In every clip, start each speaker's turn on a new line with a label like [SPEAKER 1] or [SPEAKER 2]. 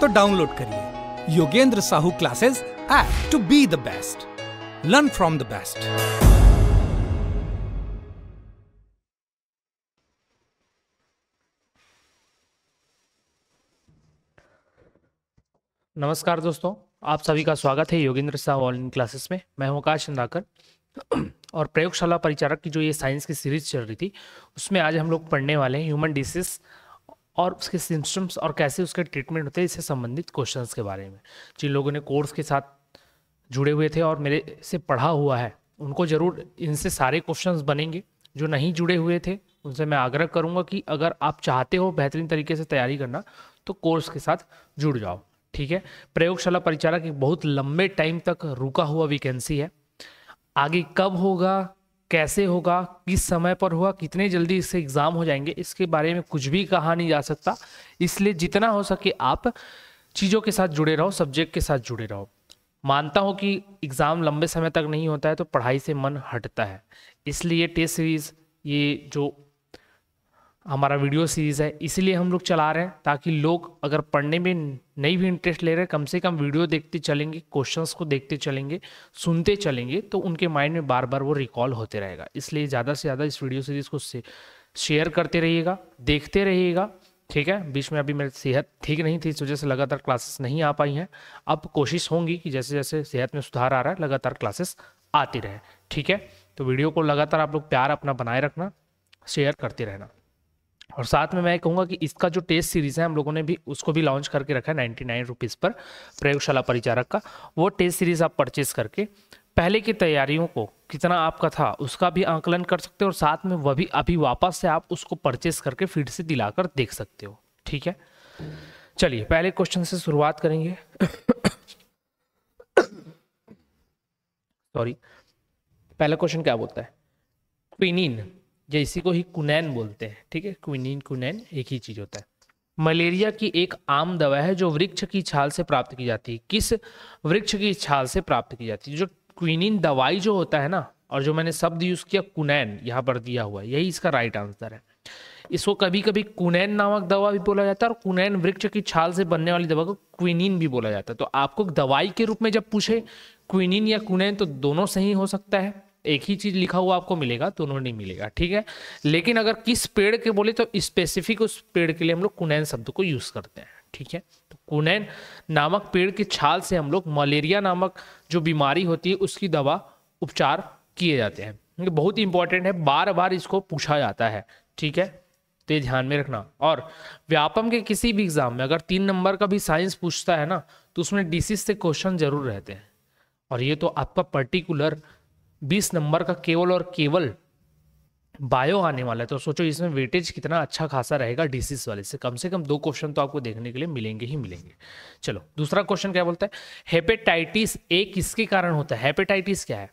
[SPEAKER 1] तो डाउनलोड करिए Yogendra Sahu classes app to be the best learn from the best नमस्कार दोस्तों आप सभी का स्वागत है योगेंद्र साहू ऑनलाइन क्लासेस में मैं हूं काश चंद्राकर और प्रयोगशाला परिचारक की जो ये साइंस की सीरीज चल रही थी उसमें आज हम लोग पढ़ने वाले हैं ह्यूमन डिसीज और उसके सिम्टम्स और कैसे उसके ट्रीटमेंट होते हैं इससे संबंधित क्वेश्चंस के बारे में जिन लोगों ने कोर्स के साथ जुड़े हुए थे और मेरे से पढ़ा हुआ है उनको ज़रूर इनसे सारे क्वेश्चंस बनेंगे जो नहीं जुड़े हुए थे उनसे मैं आग्रह करूंगा कि अगर आप चाहते हो बेहतरीन तरीके से तैयारी करना तो कोर्स के साथ जुड़ जाओ ठीक है प्रयोगशाला परिचालक एक बहुत लंबे टाइम तक रुका हुआ वैकेंसी है आगे कब होगा कैसे होगा किस समय पर हुआ कितने जल्दी इससे एग्ज़ाम हो जाएंगे इसके बारे में कुछ भी कहा नहीं जा सकता इसलिए जितना हो सके आप चीज़ों के साथ जुड़े रहो सब्जेक्ट के साथ जुड़े रहो मानता हूँ कि एग्ज़ाम लंबे समय तक नहीं होता है तो पढ़ाई से मन हटता है इसलिए टेस्ट सीरीज़ ये जो हमारा वीडियो सीरीज़ है इसीलिए हम लोग चला रहे हैं ताकि लोग अगर पढ़ने में नहीं भी इंटरेस्ट ले रहे कम से कम वीडियो देखते चलेंगे क्वेश्चंस को देखते चलेंगे सुनते चलेंगे तो उनके माइंड में बार बार वो रिकॉल होते रहेगा इसलिए ज़्यादा से ज़्यादा इस वीडियो सीरीज़ को शेयर करते रहिएगा देखते रहिएगा ठीक है बीच में अभी मेरी सेहत ठीक नहीं थी इस वजह से लगातार क्लासेस नहीं आ पाई हैं अब कोशिश होंगी कि जैसे जैसे सेहत में सुधार आ रहा है लगातार क्लासेस आती रहे ठीक है तो वीडियो को लगातार आप लोग प्यार अपना बनाए रखना शेयर करते रहना और साथ में मैं कहूँगा कि इसका जो टेस्ट सीरीज़ है हम लोगों ने भी उसको भी लॉन्च करके रखा है नाइन्टी नाइन रुपीज़ पर प्रयोगशाला परिचारक का वो टेस्ट सीरीज़ आप परचेस करके पहले की तैयारियों को कितना आपका था उसका भी आंकलन कर सकते हो और साथ में वह भी अभी वापस से आप उसको परचेस करके फिर से दिलाकर देख सकते हो ठीक है चलिए पहले क्वेश्चन से शुरुआत करेंगे सॉरी पहला क्वेश्चन क्या बोलता है क्विनिन जैसी इसी को ही कुनैन बोलते हैं ठीक है क्विनिन कुनैन एक ही चीज़ होता है मलेरिया की एक आम दवा है जो वृक्ष की छाल से प्राप्त की जाती है किस वृक्ष की छाल से प्राप्त की जाती है जो क्विनिन दवाई जो होता है ना और जो मैंने शब्द यूज़ किया कुनैन यहाँ पर दिया हुआ है यही इसका राइट आंसर है इसको कभी कभी कुनैन नामक दवा भी बोला जाता है और कुनैन वृक्ष की छाल से बनने वाली दवा को क्विनिन भी बोला जाता है तो आपको दवाई के रूप में जब पूछे क्विनिन या कुनैन तो दोनों सही हो सकता है एक ही चीज लिखा हुआ आपको मिलेगा दोनों नहीं मिलेगा ठीक है लेकिन अगर किस पेड़ के बोले तो स्पेसिफिक उस पेड़ के लिए हम लोग कुनैन शब्द को यूज करते हैं ठीक है तो कुनैन नामक पेड़ के छाल से हम लोग मलेरिया नामक जो बीमारी होती है उसकी दवा उपचार किए जाते हैं बहुत इंपॉर्टेंट है बार बार इसको पूछा जाता है ठीक है तो ये ध्यान में रखना और व्यापम के किसी भी एग्जाम में अगर तीन नंबर का भी साइंस पूछता है ना तो उसमें डिसीज से क्वेश्चन जरूर रहते हैं और ये तो आपका पर्टिकुलर बीस नंबर का केवल और केवल बायो आने वाला है तो सोचो इसमें वेटेज कितना अच्छा खासा रहेगा डिसीज वाले से कम से कम दो क्वेश्चन तो आपको देखने के लिए मिलेंगे ही मिलेंगे चलो दूसरा क्वेश्चन क्या बोलता है हेपेटाइटिस ए किसके कारण होता है हेपेटाइटिस क्या है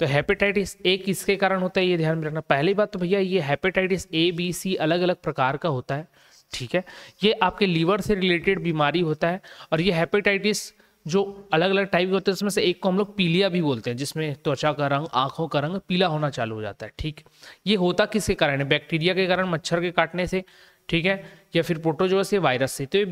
[SPEAKER 1] तो हेपेटाइटिस ए किसके कारण होता है ये ध्यान में रखना पहली बात तो भैया ये हेपेटाइटिस ए बी सी अलग अलग प्रकार का होता है ठीक है ये आपके लीवर से रिलेटेड बीमारी होता है और ये हेपेटाइटिस जो अलग अलग टाइप के होते हैं उसमें से एक को हम लोग पीलिया भी बोलते हैं जिसमें त्वचा का रंग आंखों का रंग पीला होना चालू हो जाता है ठीक ये होता किसके कारण है बैक्टीरिया के कारण मच्छर के काटने से ठीक है या फिर प्रोटोजोआ से वायरस से तो ये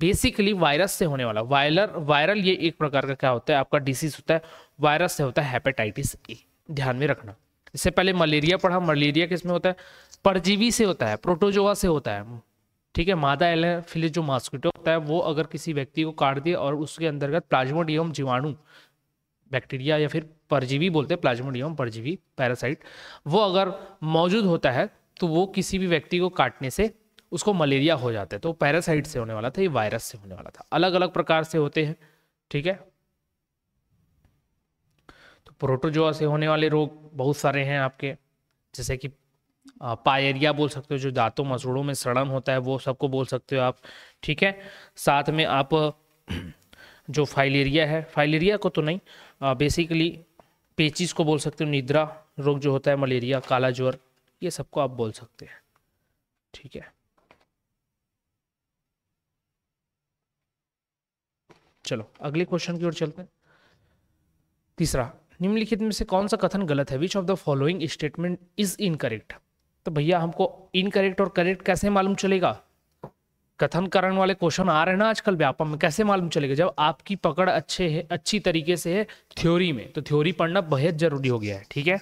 [SPEAKER 1] बेसिकली वायरस से होने वाला वायरल वायरल ये एक प्रकार का क्या होता है आपका डिसीज होता है वायरस से होता है हेपेटाइटिस ए ध्यान में रखना इससे पहले मलेरिया पढ़ा मलेरिया किसमें होता है परजीवी से होता है प्रोटोजोआ से होता है ठीक है मादा एनाफिलिस जो मॉस्किटो होता है वो अगर किसी व्यक्ति को काट दिए और उसके अंतर्गत प्लाज्मोडियम जीवाणु बैक्टीरिया या फिर परजीवी बोलते हैं प्लाज्मोडियम परजीवी पैरासाइट वो अगर मौजूद होता है तो वो किसी भी व्यक्ति को काटने से उसको मलेरिया हो जाता है तो पैरासाइट से होने वाला था ये वायरस से होने वाला था अलग अलग प्रकार से होते हैं ठीक है तो प्रोटोजोआ से होने वाले रोग बहुत सारे हैं आपके जैसे कि पायरिया बोल सकते हो जो दांतों मसूड़ों में सड़न होता है वो सबको बोल सकते हो आप ठीक है साथ में आप जो फाइलेरिया है फाइलेरिया को तो नहीं आ, बेसिकली पेचिस को बोल सकते हो निद्रा रोग जो होता है मलेरिया काला ज्वर ये सबको आप बोल सकते हैं ठीक है चलो अगले क्वेश्चन की ओर चलते हैं तीसरा निम्नलिखित में से कौन सा कथन गलत है which of the following statement is incorrect तो भैया हमको इनकरेक्ट और करेक्ट कैसे मालूम चलेगा कथन करण वाले क्वेश्चन आ रहे हैं ना आजकल व्यापम में कैसे मालूम चलेगा जब आपकी पकड़ अच्छे है अच्छी तरीके से है थ्योरी में तो थ्योरी पढ़ना बेहद जरूरी हो गया है ठीक है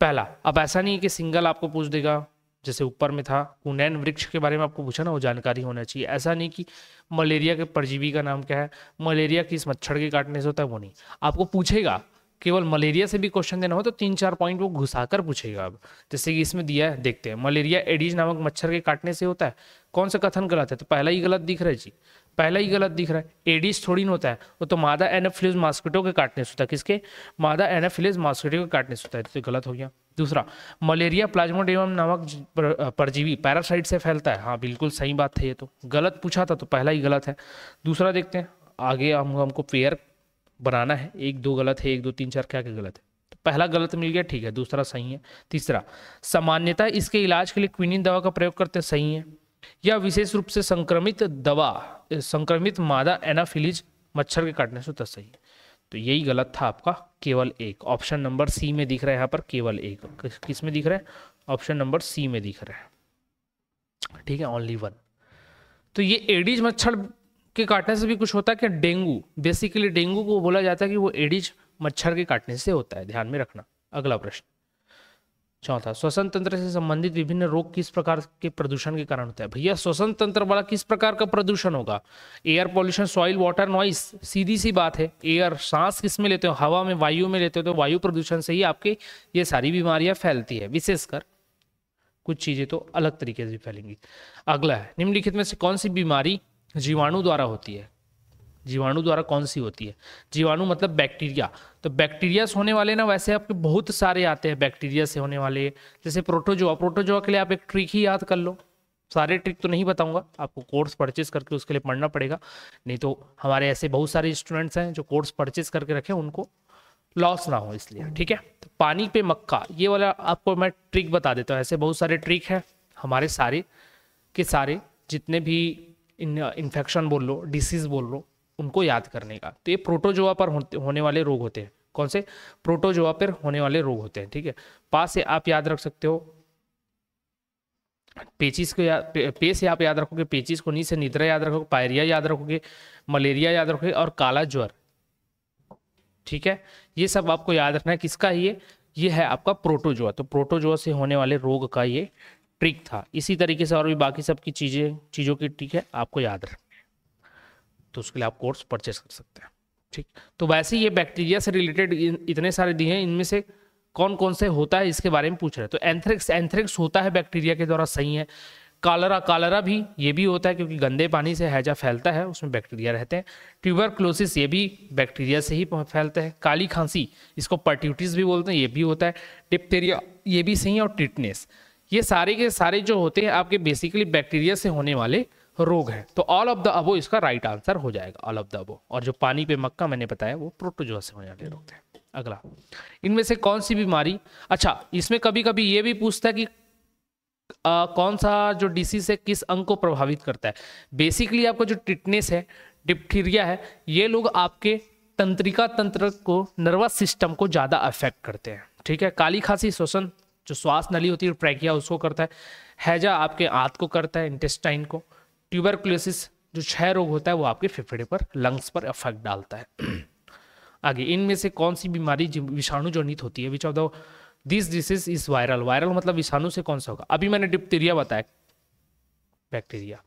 [SPEAKER 1] पहला अब ऐसा नहीं है कि सिंगल आपको पूछ देगा जैसे ऊपर में था कुनैन वृक्ष के बारे में आपको पूछा ना वो जानकारी होना चाहिए ऐसा नहीं कि मलेरिया के परजीवी का नाम क्या है मलेरिया किस मच्छर के काटने से होता है वो नहीं आपको पूछेगा केवल मलेरिया से भी क्वेश्चन देना हो तो तीन चार पॉइंट वो घुसा कर पूछेगा अब जैसे कि इसमें दिया है देखते हैं मलेरिया एडीज नामक मच्छर के काटने से होता है कौन सा कथन गलत है तो पहला ही गलत दिख रहा है जी पहला ही गलत दिख रहा है एडीज थोड़ी ना होता है वो तो मादा एनाफिलिज मास्किटो के काटने से होता है किसके मादा एनाफिलिज मास्किटो के काटने से होता है तो गलत हो गया दूसरा मलेरिया प्लाज्मोडेमम नामक परजीवी पैरासाइट से फैलता है हाँ बिल्कुल सही बात है ये तो गलत पूछा था तो पहला ही गलत है दूसरा देखते हैं आगे हम हमको पेयर बनाना है एक दो गलत है एक दो तीन चार क्या क्या गलत है तो पहला गलत मिल गया ठीक है दूसरा सही है तीसरा सामान्यतः इसके इलाज के लिए क्विनिन दवा का प्रयोग करते हैं सही है या विशेष रूप से संक्रमित दवा संक्रमित मादा एनाफिलिज मच्छर के काटने से तो सही है तो यही गलत था आपका केवल एक ऑप्शन नंबर सी में दिख रहा है यहाँ पर केवल एक किस में दिख रहा है ऑप्शन नंबर सी में दिख रहा है ठीक है ओनली वन तो ये एडीज मच्छर के काटने से भी कुछ होता है क्या डेंगू बेसिकली डेंगू को बोला जाता है कि वो एडिज मच्छर के काटने से होता है ध्यान में रखना अगला प्रश्न चौथा श्वसन तंत्र से संबंधित विभिन्न रोग किस प्रकार के प्रदूषण के कारण होता है भैया श्वसन तंत्र वाला किस प्रकार का प्रदूषण होगा air pollution soil water noise सीधी सी बात है एयर सांस किस में लेते हो हवा में वायु में लेते हो तो वायु प्रदूषण से ही आपके ये सारी बीमारियां फैलती है विशेषकर कुछ चीजें तो अलग तरीके से फैलेंगी अगला है निम्नलिखित में से कौन सी बीमारी जीवाणु द्वारा होती है जीवाणु द्वारा कौन सी होती है जीवाणु मतलब बैक्टीरिया तो बैक्टीरिया से होने वाले ना वैसे आपके बहुत सारे आते हैं बैक्टीरिया से होने वाले जैसे प्रोटोजोआ प्रोटोजोआ के लिए आप एक ट्रिक ही याद कर लो सारे ट्रिक तो नहीं बताऊंगा आपको कोर्स परचेस करके उसके लिए पढ़ना पड़ेगा नहीं तो हमारे ऐसे बहुत सारे स्टूडेंट्स हैं जो कोर्स परचेज करके रखें उनको लॉस ना हो इसलिए ठीक है तो पानी पे मक्का ये वाला आपको मैं ट्रिक बता देता हूँ ऐसे बहुत सारे ट्रिक हैं हमारे सारे के सारे जितने भी इन्फेक्शन बोल लो डिसीज़ बोल लो उनको याद करने का तो ये प्रोटोजोआ पर होने वाले रोग होते हैं कौन से प्रोटोजोआ पर होने वाले रोग होते हैं ठीक है पा से आप याद रख सकते हो पेचिस को याद पे, पे से आप याद रखोगे पेचिस को नी से निद्रा याद रखोगे पायरिया याद रखोगे मलेरिया याद रखोगे और काला ज्वर ठीक है ये सब आपको याद रखना है किसका ये ये है आपका प्रोटोजोआ तो प्रोटोजोआ से होने वाले रोग का ये ट्रिक था इसी तरीके से और भी बाकी सबकी चीज़ें चीज़ों की ठीक है आपको याद है तो उसके लिए आप कोर्स परचेस कर सकते हैं ठीक तो वैसे ये बैक्टीरिया से रिलेटेड इतने सारे दिए हैं इनमें से कौन कौन से होता है इसके बारे में पूछ रहे हैं तो एंथ्रेक्स एंथ्रेक्स होता है बैक्टीरिया के द्वारा सही है कालरा कालरा भी ये भी होता है क्योंकि गंदे पानी से हैजा फैलता है उसमें बैक्टीरिया रहते हैं ट्यूबर क्लोसिस ये भी बैक्टीरिया से ही फैलता है काली खांसी इसको पर्ट्यूटिस भी बोलते हैं ये भी होता है डिप्टेरिया ये भी सही है और टिटनेस ये सारे के सारे जो होते हैं आपके बेसिकली बैक्टीरिया से होने वाले रोग हैं तो ऑल ऑफ द अबो इसका राइट आंसर हो जाएगा ऑल ऑफ द अबो और जो पानी पे मक्का मैंने बताया वो प्रोटोजोआ से होने वाले रोग हैं अगला इनमें से कौन सी बीमारी अच्छा इसमें कभी कभी ये भी पूछता है कि आ, कौन सा जो डिसीज है किस अंग को प्रभावित करता है बेसिकली आपका जो टिटनेस है डिप्थीरिया है ये लोग आपके तंत्रिका तंत्र को नर्वस सिस्टम को ज़्यादा अफेक्ट करते हैं ठीक है काली खांसी श्वसन जो श्वास नली होती है ट्रैकिया उसको करता है हैजा आपके आंत को करता है इंटेस्टाइन को ट्यूबरकुलोसिस जो क्षय रोग होता है वो आपके फेफड़े पर लंग्स पर इफेक्ट डालता है आगे इनमें से कौन सी बीमारी विषाणु जनित होती है which of the this disease is viral viral मतलब विषाणु से कौन सा होगा अभी मैंने डिप्टीरिया बताया बैक्टीरिया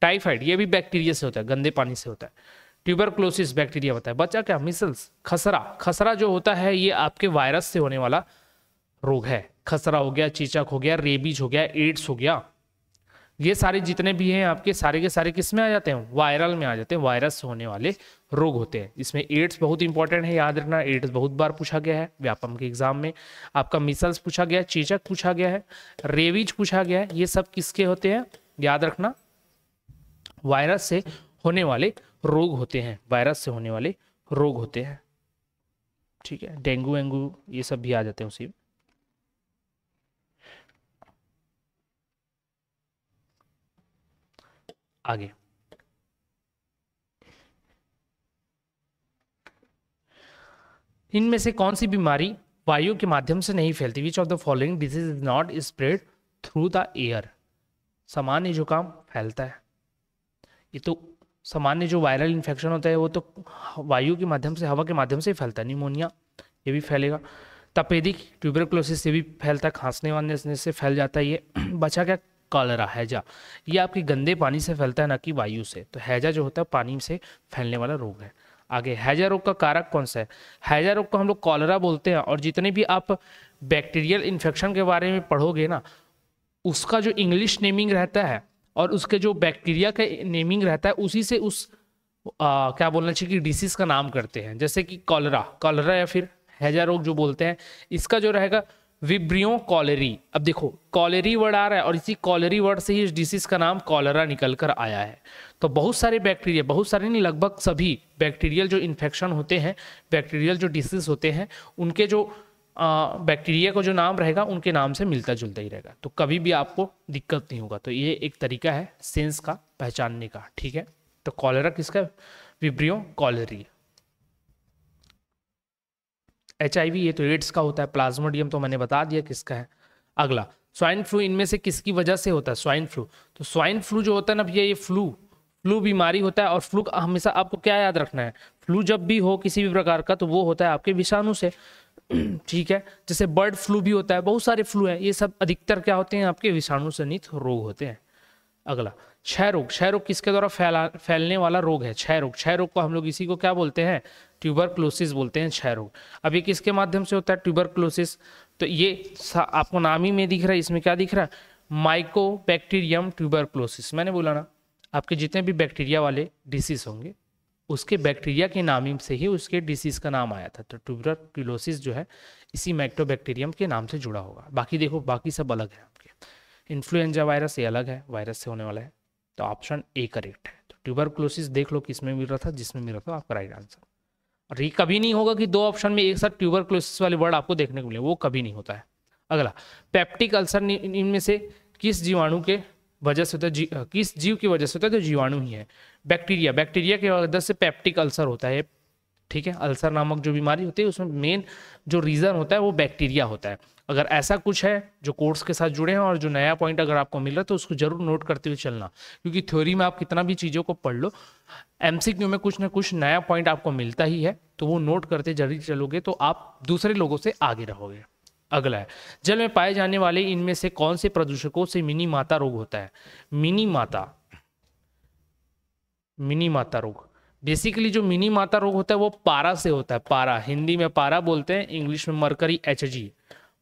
[SPEAKER 1] टाइफाइड ये भी बैक्टीरिया से होता है गंदे पानी से होता है ट्यूबरक्लोसिस बैक्टीरिया होता है बच्चा क्या मिसल्स खसरा खसरा जो होता है ये आपके वायरस से होने वाला रोग है खसरा हो गया चीचक हो गया रेबीज हो गया एड्स हो गया ये सारे जितने भी हैं आपके सारे के सारे किस में आ जाते हैं वायरल में आ जाते हैं वायरस होने वाले रोग होते हैं इसमें एड्स बहुत इंपॉर्टेंट है याद रखना एड्स बहुत बार पूछा गया है व्यापम के एग्जाम में आपका मिसल्स पूछा गया है चीचक पूछा गया है रेवीज पूछा गया है ये सब किसके होते हैं याद रखना वायरस से होने वाले रोग होते हैं वायरस से होने वाले रोग होते हैं ठीक है डेंगू वेंगू ये सब भी आ जाते हैं उसी में आगे इनमें से कौन सी बीमारी वायु के माध्यम से नहीं फैलती which of the following disease is not spread through the air सामान्य जुकाम फैलता है ये तो सामान्य जो वायरल इन्फेक्शन होता है वो तो वायु के माध्यम से हवा के माध्यम से फैलता है निमोनिया ये भी फैलेगा तपेदिक ट्यूबरक्लोसिस से भी फैलता है खांसने वाने से फैल जाता है ये बचा क्या कॉलरा हैजा ये आपके गंदे पानी से फैलता है ना कि वायु से तो हैजा जो होता है पानी से फैलने वाला रोग है आगे हैजा रोग का कारक कौन सा है हैजा रोग को हम लोग कॉलरा बोलते हैं और जितने भी आप बैक्टीरियल इन्फेक्शन के बारे में पढ़ोगे ना उसका जो इंग्लिश नेमिंग रहता है और उसके जो बैक्टीरिया का नेमिंग रहता है उसी से उस आ, क्या बोलना चाहिए कि डिसीज का नाम करते हैं जैसे कि कॉलरा कॉलरा या फिर हैजा रोग जो बोलते हैं इसका जो रहेगा विब्रियो कॉलरी अब देखो कॉलरी वर्ड आ रहा है और इसी कॉलरी वर्ड से ही इस डिसीज का नाम कॉलरा निकल कर आया है तो बहुत सारे बैक्टीरिया बहुत सारे नहीं लगभग सभी बैक्टीरियल जो इन्फेक्शन होते हैं बैक्टीरियल जो डिसीज होते हैं उनके जो बैक्टीरिया का जो नाम रहेगा उनके नाम से मिलता जुलता ही रहेगा तो कभी भी आपको दिक्कत नहीं होगा तो ये एक तरीका है सेंस का पहचानने का ठीक है तो कॉलरा किसका विब्रियो कॉलरी एच ये तो एड्स का होता है प्लाज्मोडियम तो मैंने बता दिया किसका है अगला स्वाइन फ्लू इनमें से किसकी वजह से होता है स्वाइन फ्लू तो स्वाइन फ्लू जो होता है ना भैया ये फ्लू फ्लू बीमारी होता है और फ्लू का हमेशा आपको क्या याद रखना है फ्लू जब भी हो किसी भी प्रकार का तो वो होता है आपके विषाणु से ठीक है जैसे बर्ड फ्लू भी होता है बहुत सारे फ्लू है ये सब अधिकतर क्या होते हैं आपके विषाणु नित रोग होते हैं अगला क्षय रोग क्षय रोग किसके द्वारा फैला फैलने वाला रोग है क्षय रोग क्षय रोग को हम लोग इसी को क्या बोलते हैं ट्यूबरक्लोसिस बोलते हैं क्षय रोग अब ये किसके माध्यम से होता है ट्यूबरक्लोसिस तो ये आपको नाम ही में दिख रहा है इसमें क्या दिख रहा है माइकोबैक्टीरियम ट्यूबरक्लोसिस मैंने बोला ना आपके जितने भी बैक्टीरिया वाले डिसीज होंगे उसके बैक्टीरिया के नाम से ही उसके डिसीज का नाम आया था तो क्लोसिस जो है इसी माइक्रोबैक्टीरियम के नाम से जुड़ा होगा बाकी देखो बाकी सब अलग है आपके इन्फ्लुएंजा वायरस ये अलग है वायरस से होने वाला है तो ऑप्शन ए करेक्ट है तो ट्यूबरक्लोसिस देख लो किस में मिल रहा था जिसमें मिल रहा था आपका राइट आंसर और ये कभी नहीं होगा कि दो ऑप्शन में एक साथ क्लोसिस वाले वर्ड आपको देखने को मिले वो कभी नहीं होता है अगला पैप्टिक अल्सर इनमें से किस जीवाणु के वजह से होता तो है जी, किस जीव की वजह से होता है तो जीवाणु ही है बैक्टीरिया बैक्टीरिया की वजह से पैप्टिक अल्सर होता है ठीक है अल्सर नामक जो बीमारी होती है उसमें मेन जो रीज़न होता है वो बैक्टीरिया होता है अगर ऐसा कुछ है जो कोर्स के साथ जुड़े हैं और जो नया पॉइंट अगर आपको मिल रहा है तो उसको जरूर नोट करते हुए चलना क्योंकि थ्योरी में आप कितना भी चीज़ों को पढ़ लो एम में कुछ ना कुछ नया पॉइंट आपको मिलता ही है तो वो नोट करते जरूर चलोगे तो आप दूसरे लोगों से आगे रहोगे अगला है जल में पाए जाने वाले इनमें से कौन से प्रदूषकों से मिनी माता रोग होता है मिनी माता मिनी माता रोग बेसिकली जो मिनी माता रोग होता है वो पारा से होता है पारा हिंदी में पारा बोलते हैं इंग्लिश में मरकरी एच जी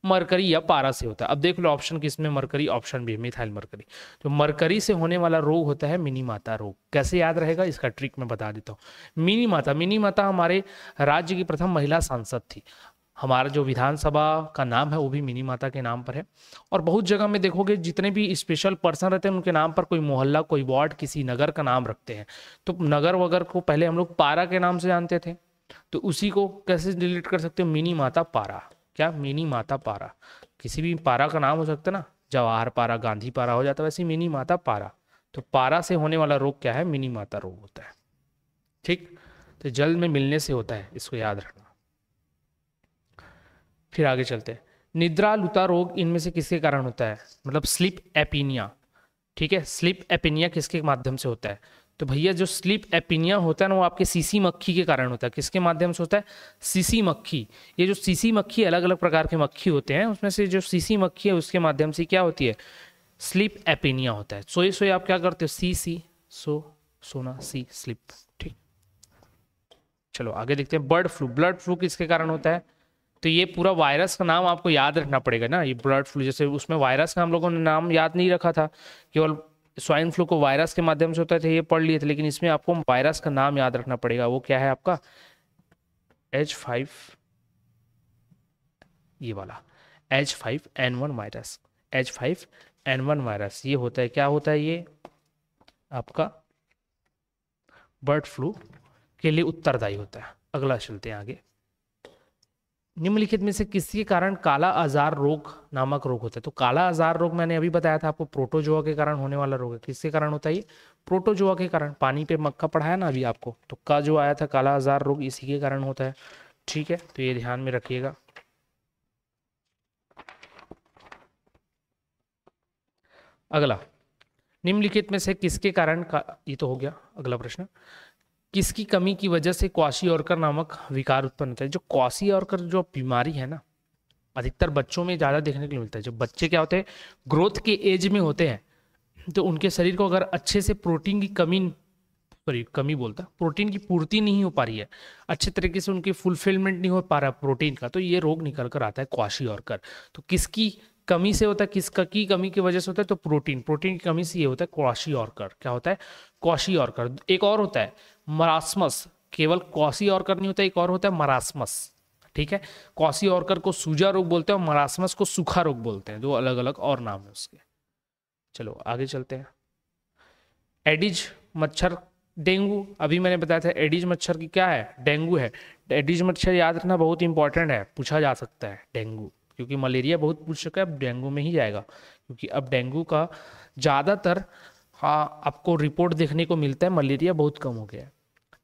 [SPEAKER 1] मरकरी या पारा से होता है अब देख लो ऑप्शन किसमें मरकरी ऑप्शन भी है मिथाइल मरकरी तो मरकरी से होने वाला रोग होता है मिनी माता रोग कैसे याद रहेगा इसका ट्रिक मैं बता देता हूँ मिनी माता मिनी माता हमारे राज्य की प्रथम महिला सांसद थी हमारा जो विधानसभा का नाम है वो भी मिनी माता के नाम पर है और बहुत जगह में देखोगे जितने भी स्पेशल पर्सन रहते हैं उनके नाम पर कोई मोहल्ला कोई वार्ड किसी नगर का नाम रखते हैं तो नगर वगैरह को पहले हम लोग पारा के नाम से जानते थे तो उसी को कैसे डिलीट कर सकते हो मिनी माता पारा क्या मिनी माता पारा किसी भी पारा का नाम हो सकता है ना जवाहर पारा गांधी पारा हो जाता है वैसे मिनी माता पारा तो पारा से होने वाला रोग क्या है मिनी माता रोग होता है ठीक तो जल में मिलने से होता है इसको याद रखना फिर आगे चलते हैं निद्रालुता रोग इनमें से किसके कारण होता है मतलब स्लिप एपिनिया ठीक है स्लिप एपिनिया किसके माध्यम से होता है तो भैया जो स्लीप एपिनिया होता है ना वो आपके सीसी मक्खी के कारण होता है किसके माध्यम से होता है सीसी मक्खी ये जो सीसी मक्खी अलग अलग प्रकार के मक्खी होते हैं उसमें से जो सीसी मक्खी है उसके माध्यम से क्या होती है स्लीप एपिनिया होता है सोए सोए आप क्या करते हो सी सी सो सोना सी स्लिप ठीक चलो आगे देखते हैं बर्ड फ्लू ब्लड फ्लू किसके कारण होता है तो ये पूरा वायरस का नाम आपको याद रखना पड़ेगा ना ये बर्ड फ्लू जैसे उसमें वायरस का हम लोगों ने नाम याद नहीं रखा था केवल स्वाइन फ्लू को वायरस के माध्यम से होता था तो ये पढ़ लिए थे लेकिन इसमें आपको वायरस का नाम याद रखना पड़ेगा वो क्या है आपका एच फाइव ये वाला H five N one virus H five N one virus ये होता है क्या होता है ये आपका बर्ड फ्लू के लिए उत्तरदायी होता है अगला चलते हैं आगे निम्नलिखित में से किसके कारण काला आजार रोग नामक रोग होता है तो काला आजार रोग मैंने अभी बताया था आपको प्रोटोजोआ के कारण होने वाला रोग है किसके कारण होता है ये प्रोटोजोआ के कारण पानी पे मक्का पढ़ाया ना अभी आपको तो का जो आया था काला आजार रोग इसी के कारण होता है ठीक है तो ये ध्यान में रखिएगा अगला निम्नलिखित में से किसके कारण का ये तो हो गया अगला प्रश्न किसकी कमी की वजह से और औरकर नामक विकार उत्पन्न होता है जो क्वासी औरकर जो बीमारी है ना अधिकतर बच्चों में ज़्यादा देखने के लिए मिलता है जो बच्चे क्या होते हैं ग्रोथ के एज में होते हैं तो उनके शरीर को अगर अच्छे से प्रोटीन की कमी सॉरी कमी बोलता प्रोटीन की पूर्ति नहीं हो पा रही है अच्छे तरीके से उनकी फुलफिलमेंट नहीं हो पा रहा प्रोटीन का तो ये रोग निकल कर आता है क्वासी और कर तो किसकी कमी से होता है किसका की कमी की वजह से होता है तो प्रोटीन प्रोटीन की कमी से ये होता है क्वाशी और कर क्या होता है क्वासी और कर एक और होता है मरासमस केवल कौसी ऑर्कर नहीं होता एक और होता है मरासमस ठीक है कौसी ऑर्कर को सूजा रोग बोलते हैं और मरासमस को सूखा रोग बोलते हैं दो अलग अलग और नाम है उसके चलो आगे चलते हैं एडिज मच्छर डेंगू अभी मैंने बताया था एडिज मच्छर की क्या है डेंगू है एडिज मच्छर याद रखना बहुत इंपॉर्टेंट है पूछा जा सकता है डेंगू क्योंकि मलेरिया बहुत पूछ चुका है अब डेंगू में ही जाएगा क्योंकि अब डेंगू का ज़्यादातर हाँ आपको रिपोर्ट देखने को मिलता है मलेरिया बहुत कम हो गया है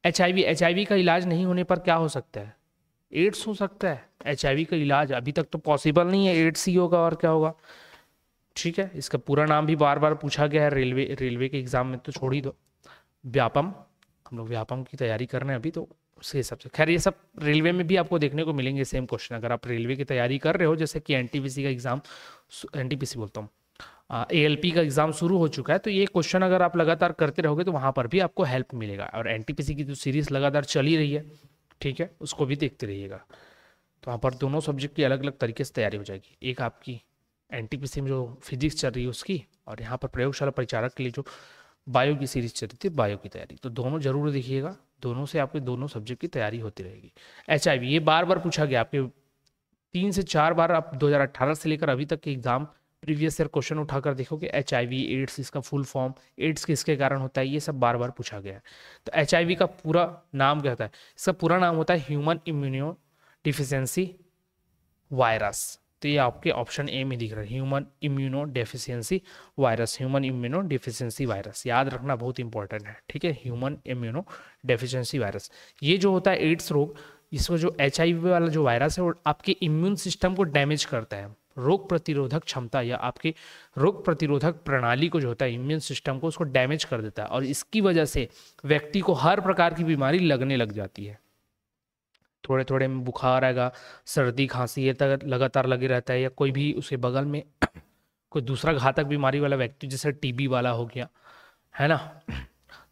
[SPEAKER 1] H I V H I V का इलाज नहीं होने पर क्या हो सकता है एड्स हो सकता है एच आई वी का इलाज अभी तक तो पॉसिबल नहीं है एड्स ही होगा और क्या होगा ठीक है इसका पूरा नाम भी बार बार पूछा गया है रेलवे रेलवे के एग्ज़ाम में तो छोड़ ही दो व्यापम हम लोग व्यापम की तैयारी कर रहे हैं अभी तो उसके हिसाब से खैर ये सब रेलवे में भी आपको देखने को मिलेंगे सेम क्वेश्चन अगर आप रेलवे की तैयारी कर रहे हो जैसे कि एन का एग्ज़ाम एन बोलता हूँ ए एल पी का एग्ज़ाम शुरू हो चुका है तो ये क्वेश्चन अगर आप लगातार करते रहोगे तो वहाँ पर भी आपको हेल्प मिलेगा और एन की जो तो सीरीज़ लगातार चली रही है ठीक है उसको भी देखते रहिएगा तो वहाँ पर दोनों सब्जेक्ट की अलग अलग तरीके से तैयारी हो जाएगी एक आपकी एन में जो फिजिक्स चल रही है उसकी और यहाँ पर प्रयोगशाला परिचारक के लिए जो बायो की सीरीज चल रही थी बायो की तैयारी तो दोनों जरूर देखिएगा दोनों से आपके दोनों सब्जेक्ट की तैयारी होती रहेगी एच ये बार बार पूछा गया आपके तीन से चार बार आप 2018 से लेकर अभी तक के एग्ज़ाम प्रीवियस ईयर क्वेश्चन उठाकर देखो कि एच एड्स इसका फुल फॉर्म एड्स किसके कारण होता है ये सब बार बार पूछा गया है तो एच का पूरा नाम क्या होता है इसका पूरा नाम होता है ह्यूमन इम्यूनो डिफिशेंसी वायरस तो ये आपके ऑप्शन ए में दिख रहा है human immunodeficiency virus human immunodeficiency virus याद रखना बहुत इंपॉर्टेंट है ठीक है ह्यूमन इम्यूनो डिफिशियंसी वायरस ये जो होता है एड्स रोग इसमें जो एच वाला जो वायरस है वो आपके इम्यून सिस्टम को डैमेज करता है रोग प्रतिरोधक क्षमता या आपके रोग प्रतिरोधक प्रणाली को जो होता है इम्यून सिस्टम को उसको डैमेज कर देता है और इसकी वजह से व्यक्ति को हर प्रकार की बीमारी लगने लग जाती है थोड़े थोड़े में बुखार आएगा सर्दी खांसी ये तक लगातार लगे रहता है या कोई भी उसके बगल में कोई दूसरा घातक बीमारी वाला व्यक्ति जैसे टीबी वाला हो गया है ना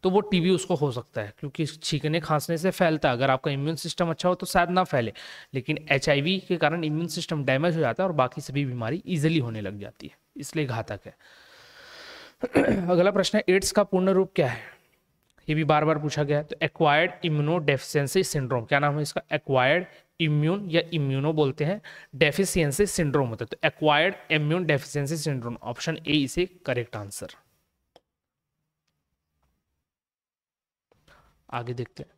[SPEAKER 1] तो वो टीबी उसको हो सकता है क्योंकि छींकने खांसने से फैलता है अगर आपका इम्यून सिस्टम अच्छा हो तो शायद ना फैले लेकिन एच के कारण इम्यून सिस्टम डैमेज हो जाता है और बाकी सभी बीमारी ईजिली होने लग जाती है इसलिए घातक है अगला प्रश्न है एड्स का पूर्ण रूप क्या है ये भी बार बार पूछा गया है तो एक्वायर्ड इम्यूनो डेफिशिएंसी सिंड्रोम क्या नाम है इसका एक्वायर्ड इम्यून या इम्यूनो बोलते हैं डेफिशियंसी सिंड्रोम होता है तो acquired immune deficiency syndrome option A इसे करेक्ट आंसर आगे देखते हैं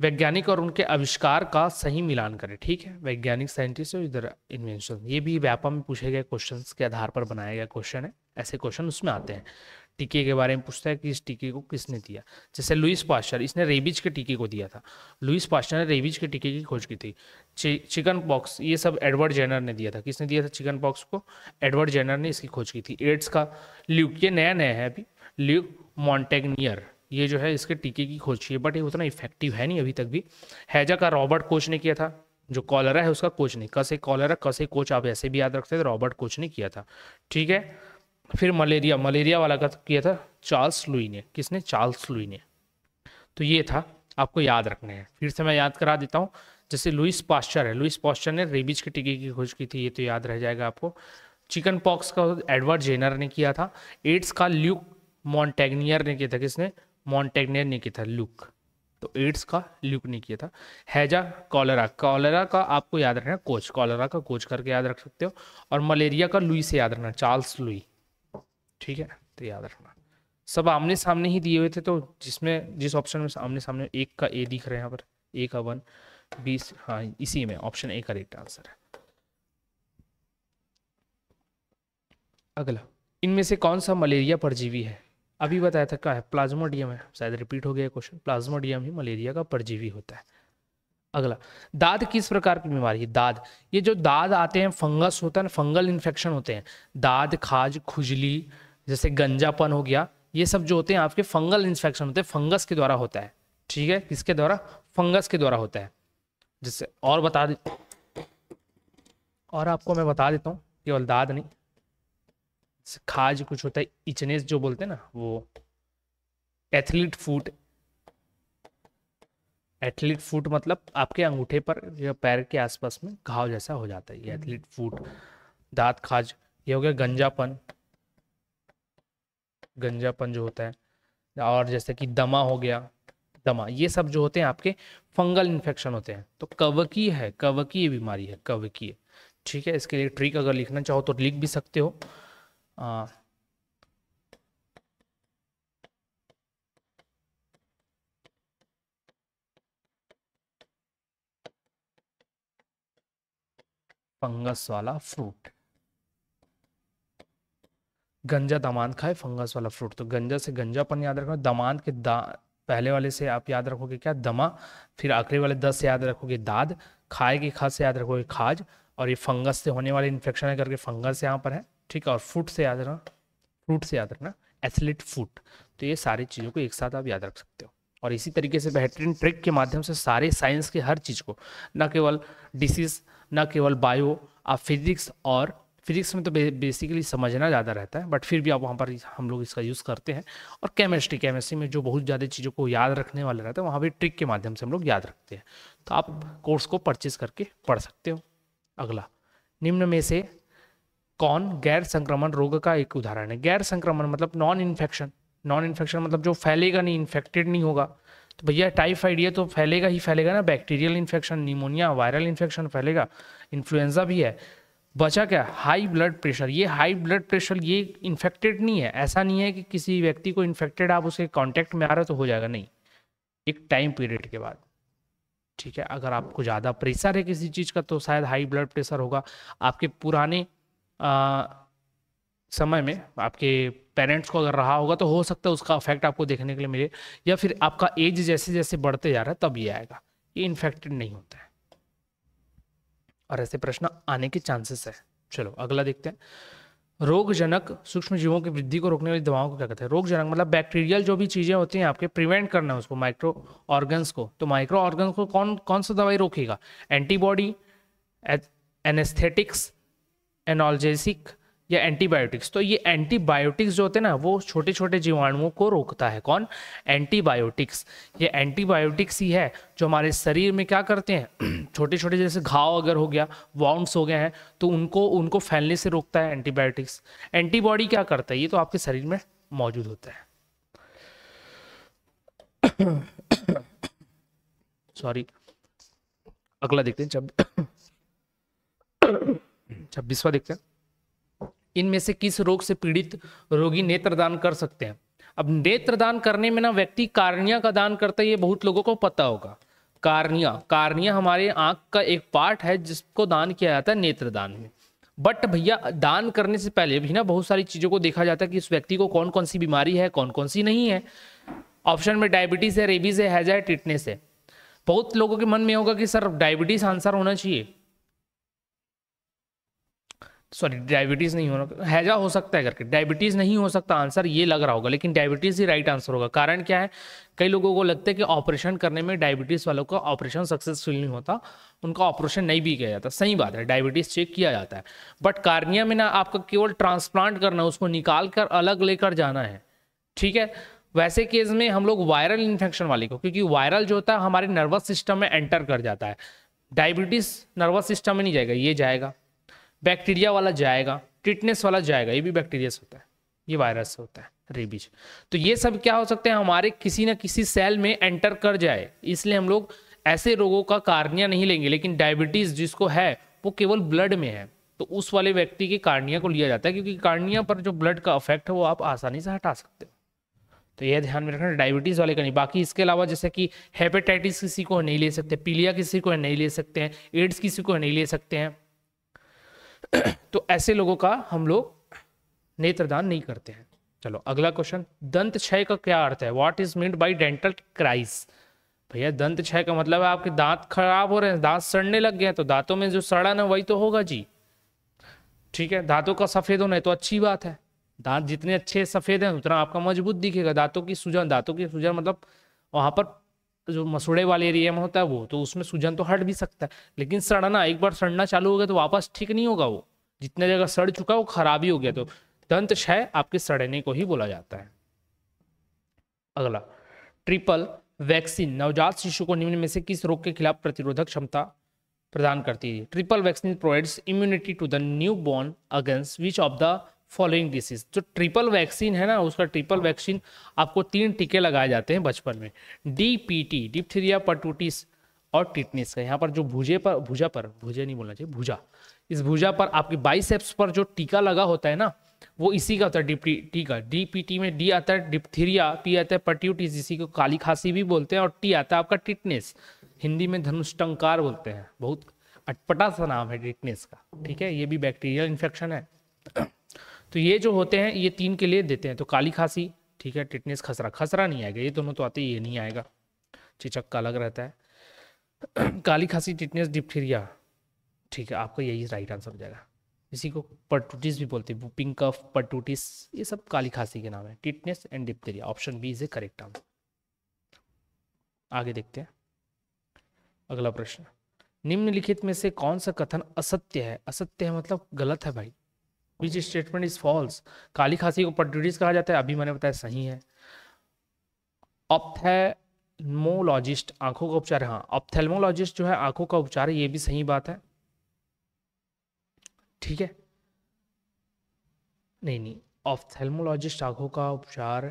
[SPEAKER 1] वैज्ञानिक और उनके आविष्कार का सही मिलान करें ठीक है वैज्ञानिक साइंटिस्ट और इधर इन्वेंशन ये भी व्यापा में पूछे गए क्वेश्चन के आधार पर बनाया गया क्वेश्चन है ऐसे क्वेश्चन उसमें आते हैं टीके के बारे में पूछता है कि इस टीके को किसने दिया जैसे लुइस पास्चर इसने रेबीज के टीके को दिया था लुइस पाश्चर ने रेबीज के टीके की खोज की थी चिकन पॉक्स ये सब एडवर्ड जेनर ने दिया था किसने दिया था चिकन पॉक्स को एडवर्ड जेनर ने इसकी खोज की थी एड्स का ल्यूक ये नया नया है अभी ल्यूक मॉन्टेगनियर ये जो है इसके टीके की खोज की है बट ये उतना इफेक्टिव है नहीं अभी तक भी हैजा का रॉबर्ट कोच ने किया था जो कॉलरा है उसका कोच नहीं कसे कॉलरा कसे कोच आप ऐसे भी याद रखते थे तो रॉबर्ट कोच ने किया था ठीक है फिर मलेरिया मलेरिया वाला का किया था चार्ल्स लुई ने किसने चार्ल्स लुई ने तो ये था आपको याद रखना है फिर से मैं याद करा देता हूँ जैसे लुइस पास्चर है लुइस पास्चर ने रेबीज के टीके की खोज की थी ये तो याद रह जाएगा आपको चिकन पॉक्स का एडवर्ड जेनर ने किया था एड्स का ल्यूक मॉन्टेगनियर ने किया था किसने मॉन्टेगनियर ने किया था लुक तो एड्स का लुक ने किया था हैजा कॉलरा कॉलरा का आपको याद रखना कोच कॉलरा का कोच करके याद रख सकते हो और मलेरिया का लुई से याद रखना चार्ल्स लुई ठीक है तो याद रखना सब आमने सामने ही दिए हुए थे तो जिसमें जिस ऑप्शन में आमने सामने एक का ए दिख रहा है यहाँ पर ए का वन बीस हाँ इसी में ऑप्शन ए करेक्ट आंसर है अगला इनमें से कौन सा मलेरिया परजीवी है अभी बताया था क्या है प्लाज्मोडियम है शायद रिपीट हो गया क्वेश्चन प्लाज्मोडियम ही मलेरिया का परजीवी होता है अगला दाद किस प्रकार की बीमारी है दाद ये जो दाद आते हैं फंगस होता है ना फंगल इन्फेक्शन होते हैं दाद खाज खुजली जैसे गंजापन हो गया ये सब जो होते हैं आपके फंगल इन्फेक्शन होते हैं फंगस के द्वारा होता है ठीक है किसके द्वारा फंगस के द्वारा होता है जैसे और बता दे और आपको मैं बता देता हूँ केवल दाद नहीं खाज कुछ होता है इचनेस जो बोलते हैं ना वो एथलीट फूट एथलीट फूट मतलब आपके अंगूठे पर या पैर के आसपास में घाव जैसा हो जाता है ये एथलीट हम्म। फूट दांत खाज ये हो गया गंजापन गंजापन जो होता है और जैसे कि दमा हो गया दमा ये सब जो होते हैं आपके फंगल इन्फेक्शन होते हैं तो कवकीय है कवकीय बीमारी है कवकीय ठीक है इसके लिए ट्रिक अगर लिखना चाहो तो लिख भी सकते हो uh, फंगस वाला फ्रूट गंजा दमान खाए फंगस वाला फ्रूट तो गंजा से गंजापन याद रखना दमान के दा पहले वाले से आप याद रखोगे क्या दमा फिर आखिरी वाले दस से याद रखोगे दाद खाए की खास से याद रखोगे खाज और ये फंगस से होने वाले इन्फेक्शन है करके फंगस यहाँ पर है ठीक है और फूट से याद रखना फ्रूट से याद रखना एथलीट फूट तो ये सारी चीज़ों को एक साथ आप याद रख सकते हो और इसी तरीके से बेहतरीन ट्रिक के माध्यम से सारे साइंस के हर चीज़ को न केवल डिसीज न केवल बायो आप फिजिक्स और फिजिक्स में तो बे बेसिकली समझना ज़्यादा रहता है बट फिर भी आप वहाँ पर हम लोग इसका यूज़ करते हैं और केमिस्ट्री केमिस्ट्री में जो बहुत ज़्यादा चीज़ों को याद रखने वाले रहते हैं वहाँ भी ट्रिक के माध्यम से हम लोग याद रखते हैं तो आप कोर्स को परचेज करके पढ़ सकते हो अगला निम्न में से कौन गैर संक्रमण रोग का एक उदाहरण है गैर संक्रमण मतलब नॉन इन्फेक्शन नॉन इन्फेक्शन मतलब जो फैलेगा नहीं इन्फेक्टेड नहीं होगा तो भैया टाइफाइड ये तो फैलेगा ही फैलेगा ना bacterial infection pneumonia viral infection फैलेगा इन्फ्लुएंजा भी है बचा क्या हाई ब्लड प्रेशर ये हाई ब्लड प्रेशर ये इन्फेक्टेड नहीं है ऐसा नहीं है कि किसी व्यक्ति को इन्फेक्टेड आप उसके कॉन्टैक्ट में आ रहे हो तो हो जाएगा नहीं एक टाइम पीरियड के बाद ठीक है अगर आपको ज़्यादा प्रेशर है किसी चीज़ का तो शायद हाई ब्लड प्रेशर होगा आपके पुराने आ, समय में आपके पेरेंट्स को अगर रहा होगा तो हो सकता है उसका इफेक्ट आपको देखने के लिए मिले या फिर आपका एज जैसे जैसे बढ़ते जा रहा है तब ये आएगा ये इन्फेक्टेड नहीं होता है और ऐसे प्रश्न आने के चांसेस है चलो अगला देखते हैं रोगजनक सूक्ष्म जीवों की वृद्धि को रोकने वाली दवाओं को क्या कहते हैं रोगजनक मतलब बैक्टीरियल जो भी चीज़ें होती हैं आपके प्रिवेंट करना है उसको माइक्रो ऑर्गन्स को तो माइक्रो ऑर्गन्स को कौन कौन सा दवाई रोकेगा एंटीबॉडी एनेस्थेटिक्स एनॉलजेसिक या एंटीबायोटिक्स तो ये एंटीबायोटिक्स जो होते हैं ना वो छोटे छोटे जीवाणुओं को रोकता है कौन एंटीबायोटिक्स ये एंटीबायोटिक्स ही है जो हमारे शरीर में क्या करते हैं छोटे छोटे जैसे घाव अगर हो गया वाउंड्स हो गए हैं तो उनको उनको फैलने से रोकता है एंटीबायोटिक्स एंटीबॉडी क्या करता है ये तो आपके शरीर में मौजूद होता है सॉरी अगला देखते हैं जब छब्बीसवा देखते हैं इनमें से किस रोग से पीड़ित रोगी नेत्रदान कर सकते हैं अब नेत्रदान करने में ना व्यक्ति कार्निया का दान करता है ये बहुत लोगों को पता होगा कार्निया कार्निया हमारे आंख का एक पार्ट है जिसको दान किया जाता है नेत्रदान में बट भैया दान करने से पहले भी ना बहुत सारी चीज़ों को देखा जाता है कि इस व्यक्ति को कौन कौन सी बीमारी है कौन कौन सी नहीं है ऑप्शन में डायबिटीज़ है रेबीज़ है हैजा है टिटनेस है बहुत लोगों के मन में होगा कि सर डायबिटीज़ आंसर होना चाहिए सॉरी डायबिटीज़ नहीं होना हैजा हो सकता है करके डायबिटीज़ नहीं हो सकता आंसर ये लग रहा होगा लेकिन डायबिटीज़ ही राइट आंसर होगा कारण क्या है कई लोगों को लगता है कि ऑपरेशन करने में डायबिटीज़ वालों का ऑपरेशन सक्सेसफुल नहीं होता उनका ऑपरेशन नहीं भी किया जाता सही बात है डायबिटीज़ चेक किया जाता है बट कार्निया में ना आपका केवल ट्रांसप्लांट करना है उसको निकाल कर अलग लेकर जाना है ठीक है वैसे केस में हम लोग वायरल इन्फेक्शन वाले को क्योंकि वायरल जो होता है हमारे नर्वस सिस्टम में एंटर कर जाता है डायबिटीज़ नर्वस सिस्टम में नहीं जाएगा ये जाएगा बैक्टीरिया वाला जाएगा टिटनेस वाला जाएगा ये भी बैक्टीरिया से होता है ये वायरस होता है रेबीज तो ये सब क्या हो सकते हैं हमारे किसी ना किसी सेल में एंटर कर जाए इसलिए हम लोग ऐसे रोगों का कार्निया नहीं लेंगे लेकिन डायबिटीज जिसको है वो केवल ब्लड में है तो उस वाले व्यक्ति के कार्निया को लिया जाता है क्योंकि कार्निया पर जो ब्लड का अफेक्ट है वो आप आसानी से हटा सकते हो तो यह ध्यान में रखना डायबिटीज़ वाले का नहीं बाकी इसके अलावा जैसे कि हेपेटाइटिस किसी को नहीं ले सकते पीलिया किसी को नहीं ले सकते हैं एड्स किसी को नहीं ले सकते हैं तो ऐसे लोगों का हम लोग नेत्रदान नहीं करते हैं चलो अगला क्वेश्चन दंत क्षय का क्या अर्थ है what is mean by dental caries भैया दंत क्षय का मतलब है आपके दांत खराब हो रहे हैं दांत सड़ने लग गए हैं तो दांतों में जो सड़न है वही तो होगा जी ठीक है दांतों का सफ़ेद होना है तो अच्छी बात है दांत जितने अच्छे सफ़ेद हैं उतना आपका मजबूत दिखेगा दांतों की सूजन दांतों की सूजन मतलब वहां पर जो मसूड़े वाले एरिया में होता है वो तो उसमें सूजन तो हट भी सकता है लेकिन सड़ना एक बार सड़ना चालू हो गया तो वापस ठीक नहीं होगा वो जितने जगह सड़ चुका वो खराब ही हो गया तो दंत क्षय आपके सड़ने को ही बोला जाता है अगला ट्रिपल वैक्सीन नवजात शिशु को निम्न में से किस रोग के खिलाफ प्रतिरोधक क्षमता प्रदान करती है triple vaccine provides immunity to the newborn against which of the following disease जो ट्रिपल वैक्सीन है ना उसका ट्रिपल वैक्सीन आपको तीन टीके लगाए जाते हैं बचपन में D P T diphtheria pertussis और टिटनेस का यहाँ पर जो भुजे पर भुजा पर भुजे नहीं बोलना चाहिए भुजा इस भुजा पर आपके बाइसेप्स पर जो टीका लगा होता है ना वो इसी का होता है डिप्टी डी पी टी में डी आता है डिप्थीरिया पी आता है पट्यूटिस इसी को काली खांसी भी बोलते हैं और टी आता है आपका टिटनेस हिंदी में धनुष्टंकार बोलते हैं बहुत अटपटा सा नाम है टिटनेस का ठीक है ये भी बैक्टीरियल इन्फेक्शन है तो ये जो होते हैं ये तीन के लिए देते हैं तो काली खांसी ठीक है टिटनेस खसरा खसरा नहीं आएगा ये दोनों तो आते ये नहीं आएगा चिचक का अलग रहता है काली खांसी टिटनेस डिप्थीरिया ठीक है आपका यही राइट आंसर हो जाएगा इसी को पर्टूटिस भी बोलते हैं पिंक कफ पर्टूटिस ये सब काली खांसी के नाम है tetanus and diphtheria option B is a correct answer आगे देखते हैं अगला प्रश्न निम्नलिखित में से कौन सा कथन असत्य है असत्य है मतलब गलत है भाई विच स्टेटमेंट इज फॉल्स काली खांसी को पटूडिस कहा जाता है अभी मैंने बताया सही है ऑप्थेमोलॉजिस्ट आंखों का उपचार हाँ ऑप्थेलमोलॉजिस्ट जो है आंखों का उपचार है ये भी सही बात है ठीक है नहीं नहीं ऑप्थेलमोलॉजिस्ट आंखों का उपचार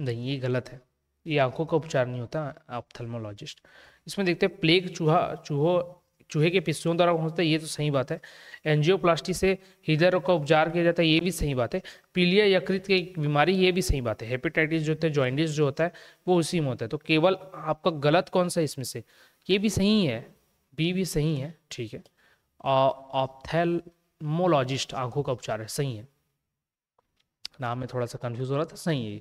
[SPEAKER 1] नहीं ये गलत है ये आंखों का उपचार नहीं होता ऑप्थेलमोलॉजिस्ट इसमें देखते हैं प्लेग चूहा चूहो चूहे के पिस्सों द्वारा पहुँचता है ये तो सही बात है एनजियोप्लास्टी से हृदय रोग का उपचार किया जाता है ये भी सही बात है पीलिया यकृत की बीमारी ये भी सही बात है हेपेटाइटिस जो होता है जॉइंडिस जो होता है वो उसी में होता है तो केवल आपका गलत कौन सा इसमें से ये भी सही है बी भी सही है ठीक है ऑप्थेलमोलॉजिस्ट आंखों का उपचार है सही है नाम में थोड़ा सा कंफ्यूज हो रहा था सही है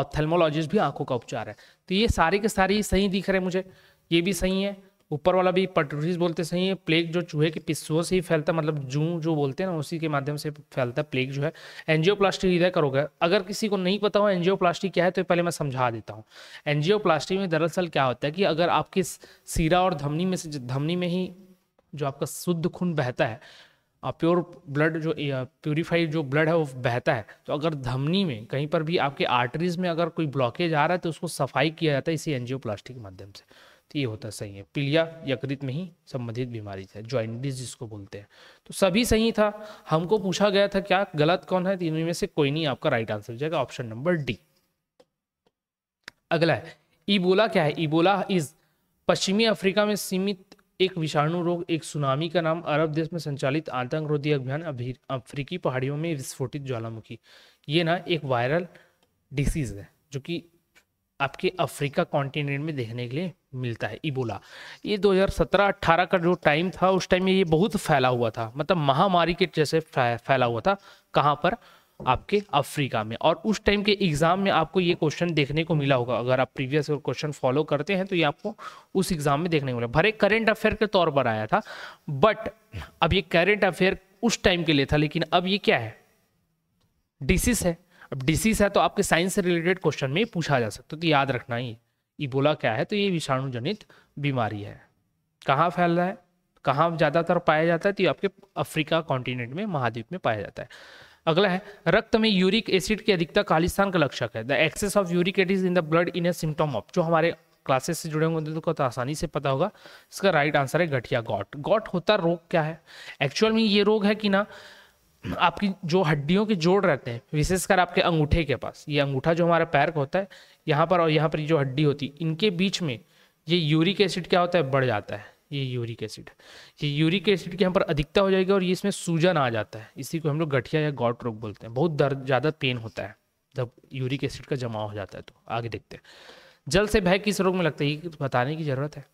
[SPEAKER 1] ऑप्थेलमोलॉजिस्ट भी आंखों का उपचार है तो ये सारे के सारे सही दिख रहे मुझे ये भी सही है ऊपर वाला भी पटरीज बोलते सही है प्लेग जो चूहे के पिस्सुओं से ही फैलता मतलब जू जो बोलते हैं ना उसी के माध्यम से फैलता है प्लेग जो है एनजियोप्लास्टी हृदय करोगे अगर किसी को नहीं पता हो एनजियोप्लास्टी क्या है तो पहले मैं समझा देता हूँ एनजियोप्लास्टी में दरअसल क्या होता है कि अगर आपके सीरा और धमनी में से धमनी में ही जो आपका शुद्ध खून बहता है प्योर ब्लड जो प्योरीफाइड जो ब्लड है वो बहता है तो अगर धमनी में कहीं पर भी आपके आर्टरीज में अगर कोई ब्लॉकेज आ रहा है तो उसको सफाई किया जाता है इसी एनजियोप्लास्टी के माध्यम से तो ये होता सही है पीलिया यकृत में ही संबंधित बीमारी है ज्वाइंटिस जिसको बोलते हैं तो सभी सही था हमको पूछा गया था क्या गलत कौन है तीनों में से कोई नहीं आपका राइट आंसर हो जाएगा ऑप्शन नंबर डी अगला है इबोला क्या है इबोला इज पश्चिमी अफ्रीका में सीमित एक विषाणु रोग एक सुनामी का नाम अरब देश में संचालित आतंकरोधी अभियान अफ्रीकी पहाड़ियों में विस्फोटित ज्वालामुखी ये ना एक वायरल डिसीज है जो कि आपके अफ्रीका कॉन्टिनेंट में देखने के लिए मिलता है इबोला ये 2017-18 का जो टाइम था उस टाइम में ये बहुत फैला हुआ था मतलब महामारी के जैसे फैला हुआ था कहाँ पर आपके अफ्रीका में और उस टाइम के एग्ज़ाम में आपको ये क्वेश्चन देखने को मिला होगा अगर आप प्रीवियस क्वेश्चन फॉलो करते हैं तो ये आपको उस एग्ज़ाम में देखने को मिला भरे करेंट अफेयर के तौर पर आया था बट अब ये करेंट अफेयर उस टाइम के लिए था लेकिन अब ये क्या है डिसीज है अब डिसीज है तो आपके साइंस से रिलेटेड क्वेश्चन में पूछा जा सकता है तो याद रखना ही इबोला क्या है तो ये विषाणुजनित बीमारी है कहाँ फैल रहा है कहाँ ज़्यादातर पाया जाता है तो ये आपके अफ्रीका कॉन्टिनेंट में महाद्वीप में पाया जाता है अगला है रक्त में यूरिक एसिड की अधिकता खालिस्तान का लक्षक है the excess of uric is in the blood in a symptom of जो हमारे क्लासेस से जुड़े होंगे तो आसानी से पता होगा इसका राइट आंसर है गठिया गॉट गॉट होता रोग क्या है एक्चुअल में ये रोग है कि ना आपकी जो हड्डियों के जोड़ रहते हैं विशेषकर आपके अंगूठे के पास ये अंगूठा जो हमारा पैर का होता है यहाँ पर और यहाँ पर जो हड्डी होती है इनके बीच में ये यूरिक एसिड क्या होता है बढ़ जाता है ये यूरिक एसिड ये यूरिक एसिड के यहाँ पर अधिकता हो जाएगी और ये इसमें सूजन आ जाता है इसी को हम लोग गठिया या गॉट रोग बोलते हैं बहुत दर्द ज़्यादा पेन होता है जब यूरिक एसिड का जमा हो जाता है तो आगे देखते हैं जल से भय किस रोग में लगता है ये बताने की ज़रूरत है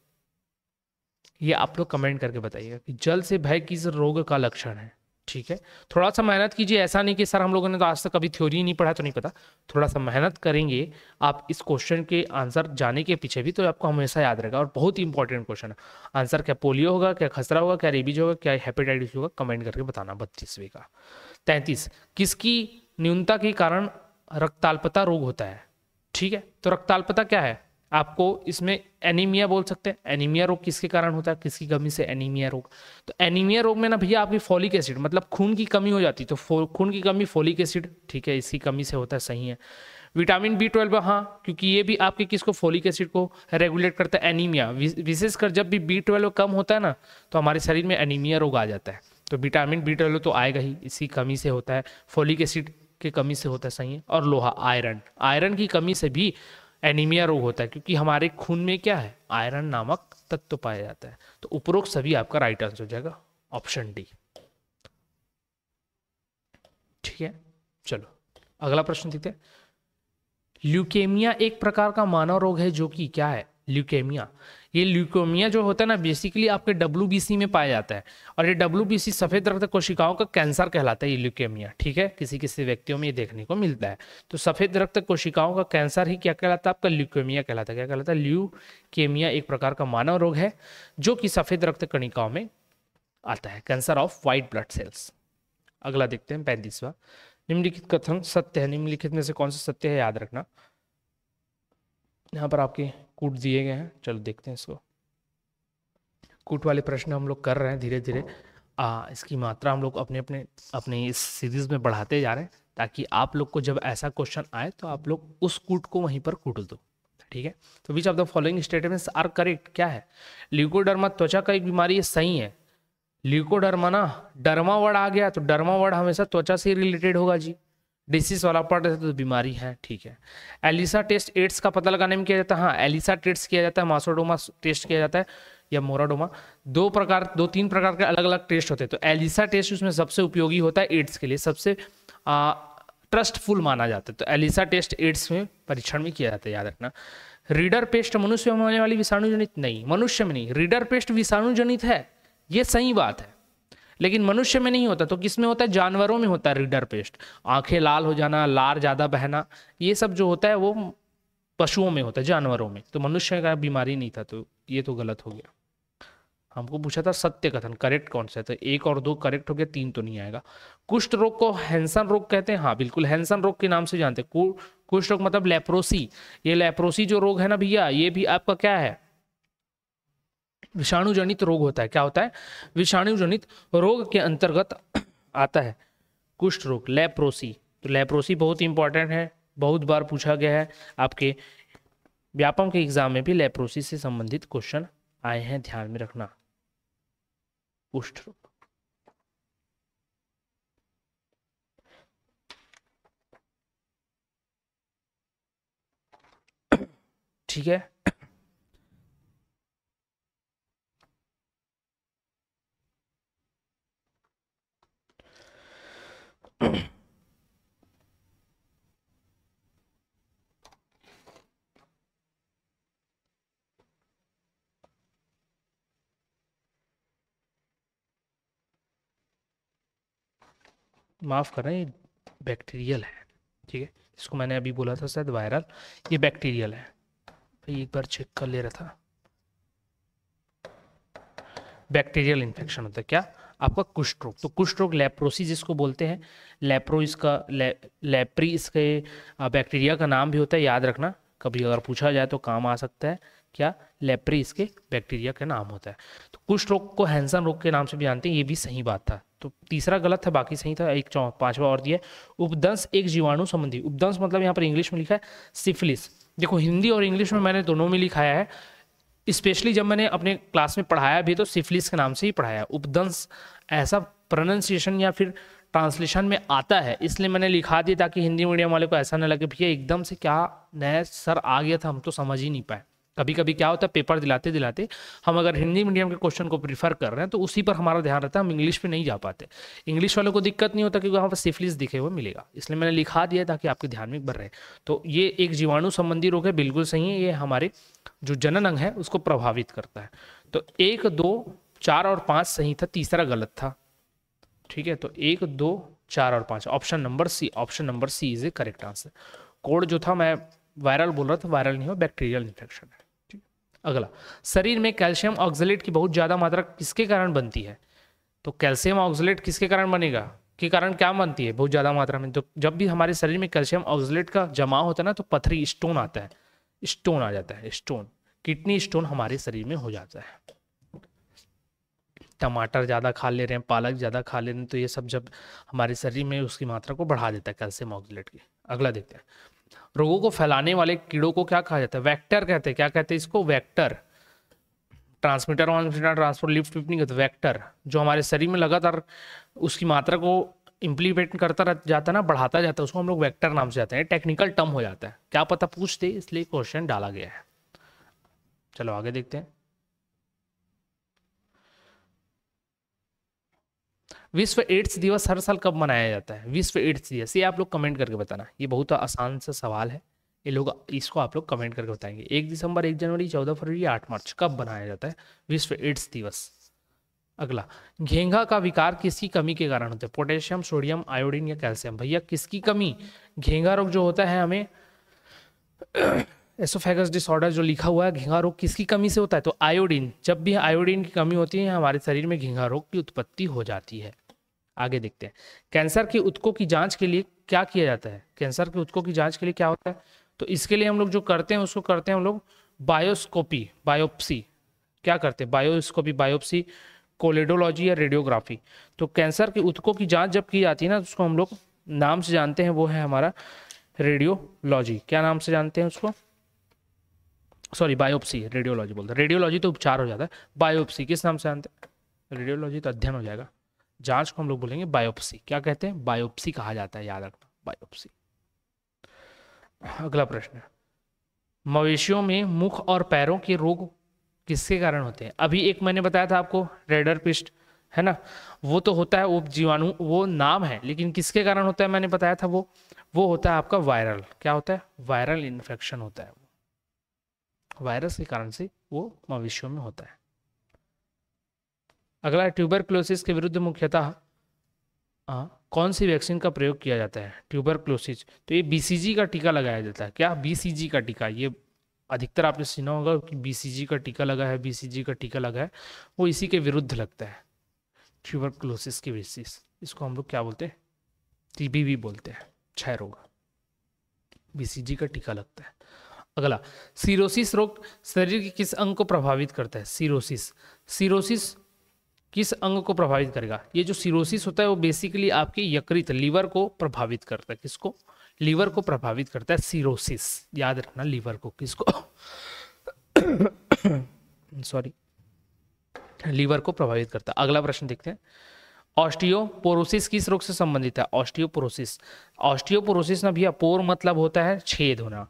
[SPEAKER 1] ये आप लोग कमेंट करके बताइएगा कि जल से भय किस रोग का लक्षण है ठीक है थोड़ा सा मेहनत कीजिए ऐसा नहीं कि सर हम लोगों ने तो आज तक कभी थ्योरी नहीं पढ़ा तो नहीं पता थोड़ा सा मेहनत करेंगे आप इस क्वेश्चन के आंसर जाने के पीछे भी तो आपको हमेशा याद रहेगा और बहुत ही इंपॉर्टेंट क्वेश्चन है आंसर क्या पोलियो होगा क्या खसरा होगा क्या रेबीज होगा क्या हेपेटाइटिस होगा कमेंट करके बताना बत्तीसवीं का तैंतीस किसकी न्यूनता के कारण रक्ताल्पता रोग होता है ठीक है तो रक्ताल्पता क्या है आपको इसमें एनीमिया बोल सकते हैं एनीमिया रोग किसके कारण होता है किसकी कमी से एनीमिया रोग तो एनीमिया रोग में ना भैया आपकी फॉलिक एसिड मतलब खून की कमी हो जाती तो खून की कमी फॉलिक एसिड ठीक है इसकी कमी से होता है सही है विटामिन बी ट्वेल्व हाँ क्योंकि ये भी आपके किसको फोलिक एसिड को रेगुलेट करता है एनीमिया विशेषकर जब भी बी ट्वेल्व कम होता है ना तो हमारे शरीर में एनीमिया रोग आ जाता है तो विटामिन बी ट्वेल्व तो आएगा ही इसकी कमी से होता है फोलिक एसिड की कमी से होता है सही है और लोहा आयरन आयरन की कमी से भी एनीमिया रोग होता है क्योंकि हमारे खून में क्या है आयरन नामक तत्व पाया जाता है तो उपरोक्त सभी आपका राइट आंसर हो जाएगा ऑप्शन डी ठीक है चलो अगला प्रश्न देखते हैं ल्यूकेमिया एक प्रकार का मानव रोग है जो कि क्या है ल्यूकेमिया ये ल्यूकोमिया जो होता है ना बेसिकली आपके डब्ल्यू में पाया जाता है और ये डब्ल्यू सफ़ेद रक्त कोशिकाओं का कैंसर कहलाता है ये ल्यूकेमिया ठीक है किसी किसी व्यक्तियों में ये देखने को मिलता है तो सफ़ेद रक्त कोशिकाओं का कैंसर ही क्या कहलाता है आपका ल्यूकेमिया कहलाता है क्या कहलाता है ल्यूकेमिया एक प्रकार का मानव रोग है जो कि सफ़ेद रक्त कणिकाओं में आता है cancer of white blood cells अगला देखते हैं पैंतीसवा निम्नलिखित कथन सत्य है निम्नलिखित में से कौन सा सत्य है याद रखना यहाँ पर आपके कूट दिए गए हैं चलो देखते हैं इसको कूट वाले प्रश्न हम लोग कर रहे हैं धीरे धीरे आ, इसकी मात्रा हम लोग अपने अपने अपने इस सीरीज़ में बढ़ाते जा रहे हैं ताकि आप लोग को जब ऐसा क्वेश्चन आए तो आप लोग उस कूट को वहीं पर कूट दो ठीक है तो which of the following statements are correct क्या है लिकोडर्मा त्वचा का एक बीमारी है सही है लिकोडर्मा ना डरमा वर्ड आ गया तो डर्मा वर्ड हमेशा त्वचा से रिलेटेड होगा जी डिसीज वाला पार्ट है तो बीमारी है ठीक है एलिसा टेस्ट एड्स का पता लगाने में किया जाता है हाँ एलिसा टेस्ट किया जाता है मासोडोमा टेस्ट किया जाता है या मोराडोमा दो प्रकार दो तीन प्रकार के अलग अलग टेस्ट होते हैं तो एलिसा टेस्ट उसमें सबसे उपयोगी होता है एड्स के लिए सबसे आ, ट्रस्टफुल माना जाता है तो एलिसा टेस्ट एड्स में परीक्षण में किया जाता है याद रखना रीडर पेस्ट मनुष्य में होने वाली विषाणुजनित नहीं मनुष्य में नहीं रीडर पेस्ट विषाणुजनित है ये सही बात है लेकिन मनुष्य में नहीं होता तो किस में होता है जानवरों में होता है रीडर पेस्ट आंखें लाल हो जाना लार ज़्यादा बहना ये सब जो होता है वो पशुओं में होता है जानवरों में तो मनुष्य का बीमारी नहीं था तो ये तो गलत हो गया हमको पूछा था सत्य कथन करेक्ट कौन सा है तो एक और दो करेक्ट हो गया तीन तो नहीं आएगा कुष्ठ रोग को हैंसन रोग कहते हैं हाँ बिल्कुल हैंसन रोग के नाम से जानते हैं कुष्ठ रोग मतलब लेप्रोसी ये लेप्रोसी जो रोग है ना भैया ये भी आपका क्या है विषाणु जनित रोग होता है क्या होता है विषाणु जनित रोग के अंतर्गत आता है कुष्ठ रोग लेप्रोसी तो लेप्रोसी बहुत इंपॉर्टेंट है बहुत बार पूछा गया है आपके व्यापम के एग्जाम में भी लेप्रोसी से संबंधित क्वेश्चन आए हैं ध्यान में रखना कुष्ठ रोग ठीक है माफ़ कर रहे हैं बैक्टीरियल है ठीक है इसको मैंने अभी बोला था शायद वायरल ये बैक्टीरियल है भाई एक बार चेक कर ले रहा था बैक्टीरियल इन्फेक्शन होता है क्या आपका कुष्ठ रोग तो कुष्ठ रोग लेप्रोसी जिसको बोलते हैं लेप्रो इसका ले, लेप्री इसके बैक्टीरिया का नाम भी होता है याद रखना कभी अगर पूछा जाए तो काम आ सकता है क्या लेप्री इसके बैक्टीरिया का नाम होता है तो कुष्ठ रोग को हैंसन रोग के नाम से भी जानते हैं ये भी सही बात था तो तीसरा गलत है बाकी सही था एक पांचवा और दिया उपदंश एक जीवाणु संबंधी उपदंश मतलब यहाँ पर इंग्लिश में लिखा है सिफिलिस देखो हिंदी और इंग्लिश में मैंने दोनों में लिखाया है स्पेशली जब मैंने अपने क्लास में पढ़ाया भी तो सिफिलिस के नाम से ही पढ़ाया उपदंश ऐसा प्रोनाउंसिएशन या फिर ट्रांसलेशन में आता है इसलिए मैंने लिखा दिया ताकि हिंदी मीडियम वाले को ऐसा ना लगे भैया एकदम से क्या नया सर आ गया था हम तो समझ ही नहीं पाए कभी कभी क्या होता है पेपर दिलाते दिलाते हम अगर हिंदी मीडियम के क्वेश्चन को प्रीफर कर रहे हैं तो उसी पर हमारा ध्यान रहता है हम इंग्लिश में नहीं जा पाते इंग्लिश वालों को दिक्कत नहीं होता क्योंकि वहाँ पर सिफलिस दिखे हुए मिलेगा इसलिए मैंने लिखा दिया ताकि आपके ध्यान में बढ़ रहे तो ये एक जीवाणु संबंधी रोग है बिल्कुल सही है ये हमारे जो जनन अंग है उसको प्रभावित करता है तो एक दो चार और पाँच सही था तीसरा गलत था ठीक है तो एक दो चार और पाँच option number C option number C is a correct answer code जो था मैं वायरल बोल रहा था वायरल नहीं हो बैक्टीरियल इन्फेक्शन है ठीक अगला शरीर में कैल्शियम ऑक्सलेट की बहुत ज़्यादा मात्रा किसके कारण बनती है तो कैल्शियम ऑक्सलेट किसके कारण बनेगा के कारण क्या बनती है बहुत ज़्यादा मात्रा में तो जब भी हमारे शरीर में कैल्शियम ऑक्सलेट का जमा होता है ना तो पथरी स्टोन आता है स्टोन आ जाता है स्टोन किडनी स्टोन हमारे शरीर में हो जाता है टमाटर ज़्यादा खा ले रहे हैं पालक ज़्यादा खा ले रहे हैं तो ये सब जब हमारे शरीर में उसकी मात्रा को बढ़ा देता है कैल्शियम ऑक्सीलेट की अगला देखते हैं रोगों को फैलाने वाले कीड़ों को क्या कहा जाता है वैक्टर कहते हैं क्या कहते हैं इसको वैक्टर ट्रांसमीटर वॉन्समीटर ट्रांसपोर्ट लिफ्ट फिफ्ट नहीं कहते वैक्टर जो हमारे शरीर में लगातार उसकी मात्रा को इम्प्लीमेंट करता जाता है ना बढ़ाता जाता है उसको हम लोग वैक्टर नाम से जाते हैं टेक्निकल टर्म हो जाता है क्या पता पूछते इसलिए क्वेश्चन डाला गया है चलो आगे देखते हैं विश्व एड्स दिवस हर साल कब मनाया जाता है विश्व एड्स दिवस ये आप लोग कमेंट करके बताना ये बहुत आसान सा सवाल है ये लोग इसको आप लोग कमेंट करके बताएंगे एक दिसंबर एक जनवरी चौदह फरवरी आठ मार्च कब मनाया जाता है विश्व एड्स दिवस अगला घेंघा का विकार किसकी कमी के कारण होता है पोटेशियम सोडियम आयोडीन या कैल्शियम भैया किसकी कमी घेंघा रोग जो होता है हमें एसोफेगस डिसऑर्डर जो लिखा हुआ है घिंगा रोग किसकी कमी से होता है तो आयोडीन जब भी आयोडीन की कमी होती है हमारे शरीर में घिंगा रोग की उत्पत्ति हो जाती है आगे देखते हैं कैंसर के उत्कों की जांच के लिए क्या किया जाता है कैंसर के उत्कों की जांच के लिए क्या होता है तो इसके लिए हम लोग जो करते हैं उसको करते हैं हम लोग बायोस्कोपी बायोप्सी क्या करते हैं बायोस्कोपी बायोप्सी कोलेडोलॉजी या रेडियोग्राफी तो कैंसर के उत्कों की जाँच जब की जाती है ना उसको हम लोग नाम से जानते हैं वो है हमारा रेडियोलॉजी क्या नाम से जानते हैं उसको सॉरी बायोप्सी रेडियोलॉजी बोलते हैं रेडियोलॉजी तो उपचार हो जाता है बायोप्सी किस नाम से जानते हैं रेडियोलॉजी तो अध्ययन हो जाएगा जांच को हम लोग बोलेंगे बायोप्सी क्या कहते हैं बायोप्सी कहा जाता है याद रखना बायोप्सी अगला प्रश्न मवेशियों में मुख और पैरों के रोग किसके कारण होते हैं अभी एक मैंने बताया था आपको रेडर पिस्ट है ना वो तो होता है उपजीवाणु वो नाम है लेकिन किसके कारण होता है मैंने बताया था वो वो होता है आपका वायरल क्या होता है वायरल इन्फेक्शन होता है वायरस के कारण से वो मवेशियों में होता है अगला ट्यूबर क्लोसिस के विरुद्ध मुख्यतः कौन सी वैक्सीन का प्रयोग किया जाता है ट्यूबर क्लोसिस तो ये बीसीजी का टीका लगाया जाता है क्या बीसीजी का टीका ये अधिकतर आपने सुना होगा कि बीसीजी का टीका लगा है बीसीजी का टीका लगा है वो इसी के विरुद्ध लगता है ट्यूबर क्लोसिस की बेसिस इसको हम लोग क्या बोलते हैं टीबीवी बोलते हैं क्षय रोग बी का टीका लगता है अगला सीरोसिस रोग शरीर के किस अंग को प्रभावित करता है सीरोसिस सीरोसिस किस अंग को प्रभावित करेगा ये जो सीरोसिस होता है वो बेसिकली आपके यकृत लीवर को प्रभावित करता है किसको लीवर को प्रभावित करता है सीरोसिस याद रखना लीवर को किसको सॉरी लीवर को प्रभावित करता है अगला प्रश्न देखते हैं ऑस्टियोपोरोसिस किस रोग से संबंधित है ऑस्टियोपोरोसिस ऑस्टियोपोरोसिस ना भैया पोर मतलब होता है छेद होना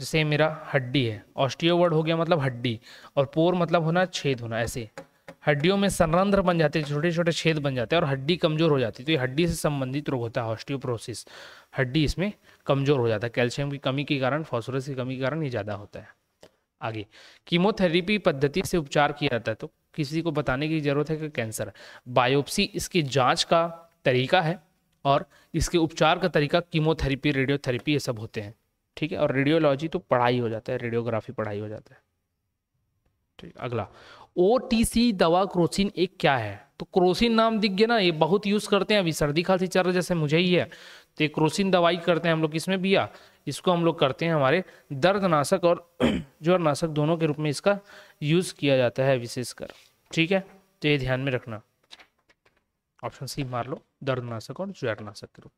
[SPEAKER 1] जैसे मेरा हड्डी है ऑस्टियो वर्ड हो गया मतलब हड्डी और पोर मतलब होना छेद होना ऐसे हड्डियों में संरंध्र बन जाते हैं छोटे छोटे छेद बन जाते हैं और हड्डी कमजोर हो जाती है तो ये हड्डी से संबंधित रोग होता है ऑस्टियोप्रोसिस हड्डी इसमें कमजोर हो जाता है कैल्शियम की कमी के कारण फॉस्फोरस की कमी के कारण ये ज़्यादा होता है आगे कीमोथेरेपी पद्धति से उपचार किया जाता है तो किसी को बताने की जरूरत है कि कैंसर बायोप्सी इसकी जाँच का तरीका है और इसके उपचार का तरीका कीमोथेरेपी रेडियोथेरेपी ये सब होते हैं ठीक है और रेडियोलॉजी तो पढ़ाई हो जाता है रेडियोग्राफी पढ़ाई हो जाता है ठीक अगला ओ दवा क्रोसिन एक क्या है तो क्रोसिन नाम दिख गया ना ये बहुत यूज़ करते हैं अभी सर्दी खांसी चल रहा जैसे मुझे ही है तो ये क्रोसिन दवाई करते हैं हम लोग किसमें बिया इसको हम लोग करते हैं हमारे दर्दनाशक और नाशक दोनों के रूप में इसका यूज़ किया जाता है विशेषकर ठीक है तो ये ध्यान में रखना ऑप्शन सी मार लो दर्दनाशक और नाशक के रूप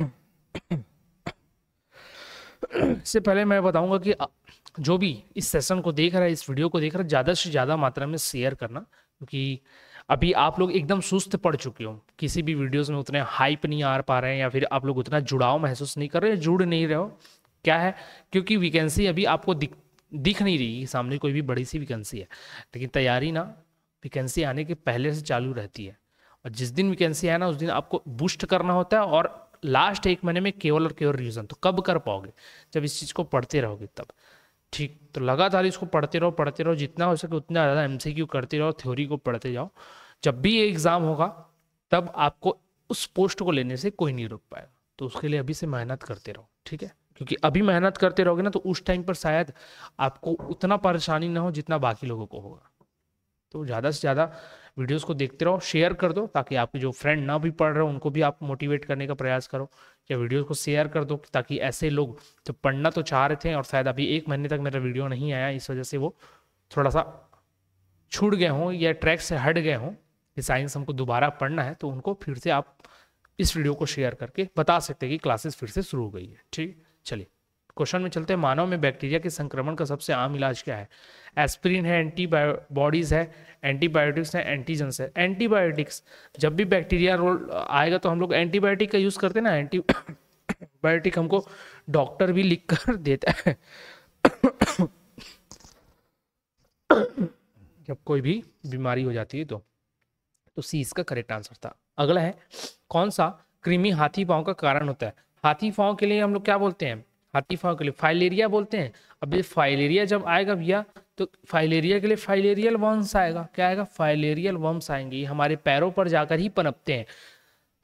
[SPEAKER 1] में इससे पहले मैं बताऊंगा कि जो भी इस सेशन को देख रहा है इस वीडियो को देख रहा है ज़्यादा से ज़्यादा मात्रा में शेयर करना क्योंकि अभी आप लोग एकदम सुस्त पड़ चुके हो किसी भी वीडियोस में उतने हाइप नहीं आ पा रहे हैं या फिर आप लोग उतना जुड़ाव महसूस नहीं कर रहे जुड़ नहीं रहे हो क्या है क्योंकि वैकेंसी अभी आपको दिख दिख नहीं रही सामने कोई भी बड़ी सी वैकेंसी है लेकिन तैयारी ना वैकेंसी आने के पहले से चालू रहती है और जिस दिन वैकेंसी आए ना उस दिन आपको बूस्ट करना होता है और लास्ट एक महीने में केवल और केवल रिविजन तो कब कर पाओगे जब इस चीज़ को पढ़ते रहोगे तब ठीक तो लगातार इसको पढ़ते रहो पढ़ते रहो जितना हो सके उतना ज़्यादा एम करते रहो थ्योरी को पढ़ते जाओ जब भी ये एग्ज़ाम होगा तब आपको उस पोस्ट को लेने से कोई नहीं रुक पाएगा तो उसके लिए अभी से मेहनत करते रहो ठीक है क्योंकि अभी मेहनत करते रहोगे ना तो उस टाइम पर शायद आपको उतना परेशानी ना हो जितना बाकी लोगों को होगा तो ज़्यादा से ज़्यादा वीडियोस को देखते रहो शेयर कर दो ताकि आपके जो फ्रेंड ना भी पढ़ रहे हो उनको भी आप मोटिवेट करने का प्रयास करो या वीडियोस को शेयर कर दो ताकि ऐसे लोग जो पढ़ना तो चाह रहे थे और शायद अभी एक महीने तक मेरा वीडियो नहीं आया इस वजह से वो थोड़ा सा छूट गए हों या ट्रैक से हट गए हों कि साइंस हमको दोबारा पढ़ना है तो उनको फिर से आप इस वीडियो को शेयर करके बता सकते हैं कि क्लासेस फिर से शुरू हो गई है ठीक चलिए क्वेश्चन में चलते हैं मानव में बैक्टीरिया के संक्रमण का सबसे आम इलाज क्या है एस्प्रिन है बॉडीज़ है एंटीबायोटिक्स है एंटीजन्स है एंटीबायोटिक्स जब भी बैक्टीरिया रोल आएगा तो हम लोग एंटीबायोटिक का यूज़ करते हैं ना एंटी बायोटिक हमको डॉक्टर भी लिख कर देता है जब कोई भी बीमारी हो जाती है तो तो सी इसका करेक्ट आंसर था अगला है कौन सा कृमि हाथी पाँव का कारण होता है हाथी पाँव के लिए हम लोग क्या बोलते हैं हाथी फाव के लिए फाइलेरिया बोलते हैं अब ये फाइलेरिया जब आएगा भैया तो फाइलेरिया के लिए फाइलेरियल वम्स आएगा क्या आएगा फाइलेरियल वम्स आएंगे हमारे पैरों पर जाकर ही पनपते हैं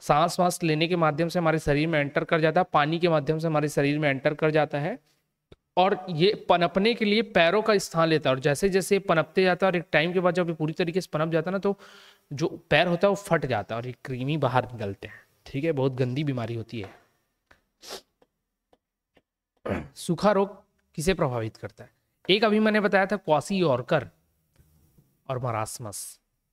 [SPEAKER 1] सांस वांस लेने के माध्यम से हमारे शरीर में एंटर कर जाता है पानी के माध्यम से हमारे शरीर में एंटर कर जाता है और ये पनपने के लिए पैरों का स्थान लेता है और जैसे जैसे पनपते जाता है और एक टाइम के बाद जब ये पूरी तरीके से पनप जाता है ना तो जो पैर होता है वो फट जाता है और ये क्रीमी बाहर निकलते हैं ठीक है बहुत गंदी बीमारी होती है सूखा रोग किसे प्रभावित करता है एक अभी मैंने बताया था क्वासी ऑर्कर और मरासमस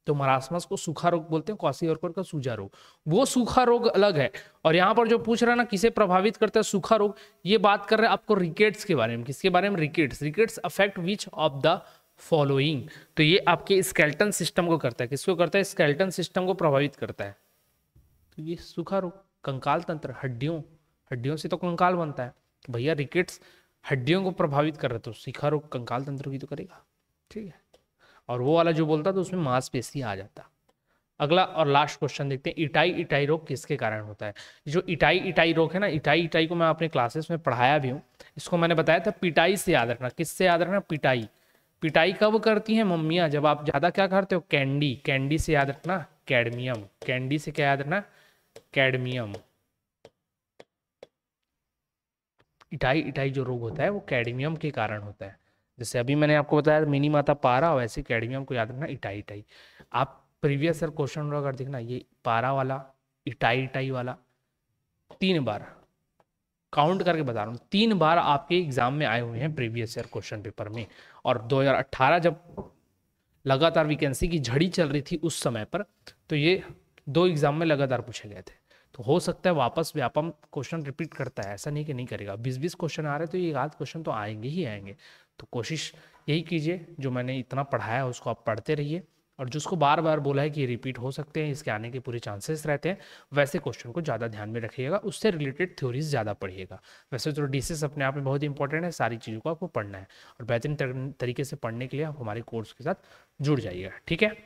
[SPEAKER 1] तो मरासमस को सूखा रोग बोलते हैं क्वासी ऑर्कर का सूजा रोग वो सूखा रोग अलग है और यहाँ पर जो पूछ रहा है ना किसे प्रभावित करता है सूखा रोग ये बात कर रहे हैं आपको रिकेट्स के बारे में किसके बारे में rickets rickets affect which of the following तो ये आपके स्केल्टन सिस्टम को करता है किसको करता है स्केल्टन सिस्टम को प्रभावित करता है तो ये सूखा रोग कंकाल तंत्र हड्डियों हड्डियों से तो कंकाल बनता है भैया रिकेट्स हड्डियों को प्रभावित कर रहे तो शिखा रोग कंकाल तंत्र भी तो करेगा ठीक है और वो वाला जो बोलता तो उसमें मांसपेशी आ जाता अगला और लास्ट क्वेश्चन देखते हैं इटाई इटाई रोग किसके कारण होता है जो इटाई इटाई रोग है ना इटाई इटाई को मैं अपने क्लासेस में पढ़ाया भी हूँ इसको मैंने बताया था पिटाई से याद रखना किससे याद रखना पिटाई पिटाई कब करती हैं मम्मियाँ जब आप ज़्यादा क्या करते हो कैंडी कैंडी से याद रखना कैडमियम कैंडी से क्या याद रखना कैडमियम इटाई इटाई जो रोग होता है वो कैडमियम के कारण होता है जैसे अभी मैंने आपको बताया मिनी माता पारा वैसे कैडमियम को याद रखना इटाई इटाई आप प्रीवियस सर क्वेश्चन अगर देखना ये पारा वाला इटाई इटाई वाला तीन बार काउंट करके बता रहा हूँ तीन बार आपके एग्जाम में आए हुए हैं प्रीवियस ईयर क्वेश्चन पेपर में और 2018 जब लगातार वैकेंसी की झड़ी चल रही थी उस समय पर तो ये दो एग्जाम में लगातार पूछे गए थे तो हो सकता है वापस व्यापम क्वेश्चन रिपीट करता है ऐसा नहीं कि नहीं करेगा बीस बीस क्वेश्चन आ रहे तो ये आध क्वेश्चन तो आएंगे ही आएंगे तो कोशिश यही कीजिए जो मैंने इतना पढ़ाया है उसको आप पढ़ते रहिए और जिसको बार बार बोला है कि ये रिपीट हो सकते हैं इसके आने के पूरे चांसेस रहते हैं वैसे क्वेश्चन को ज़्यादा ध्यान में रखिएगा उससे रिलेटेड थ्योरीज ज़्यादा पढ़िएगा वैसे तो डीसीस अपने आप में बहुत इंपॉर्टेंट है सारी चीज़ों को आपको पढ़ना है और बेहतरीन तरीके से पढ़ने के लिए आप हमारे कोर्स के साथ जुड़ जाइएगा ठीक है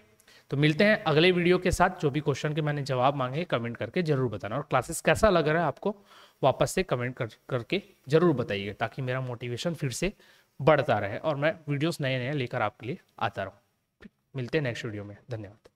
[SPEAKER 1] तो मिलते हैं अगले वीडियो के साथ जो भी क्वेश्चन के मैंने जवाब मांगे कमेंट करके जरूर बताना और क्लासेस कैसा लग रहा है आपको वापस से कमेंट कर करके जरूर बताइए ताकि मेरा मोटिवेशन फिर से बढ़ता रहे और मैं वीडियोस नए नए लेकर आपके लिए आता रहूँ मिलते हैं नेक्स्ट वीडियो में धन्यवाद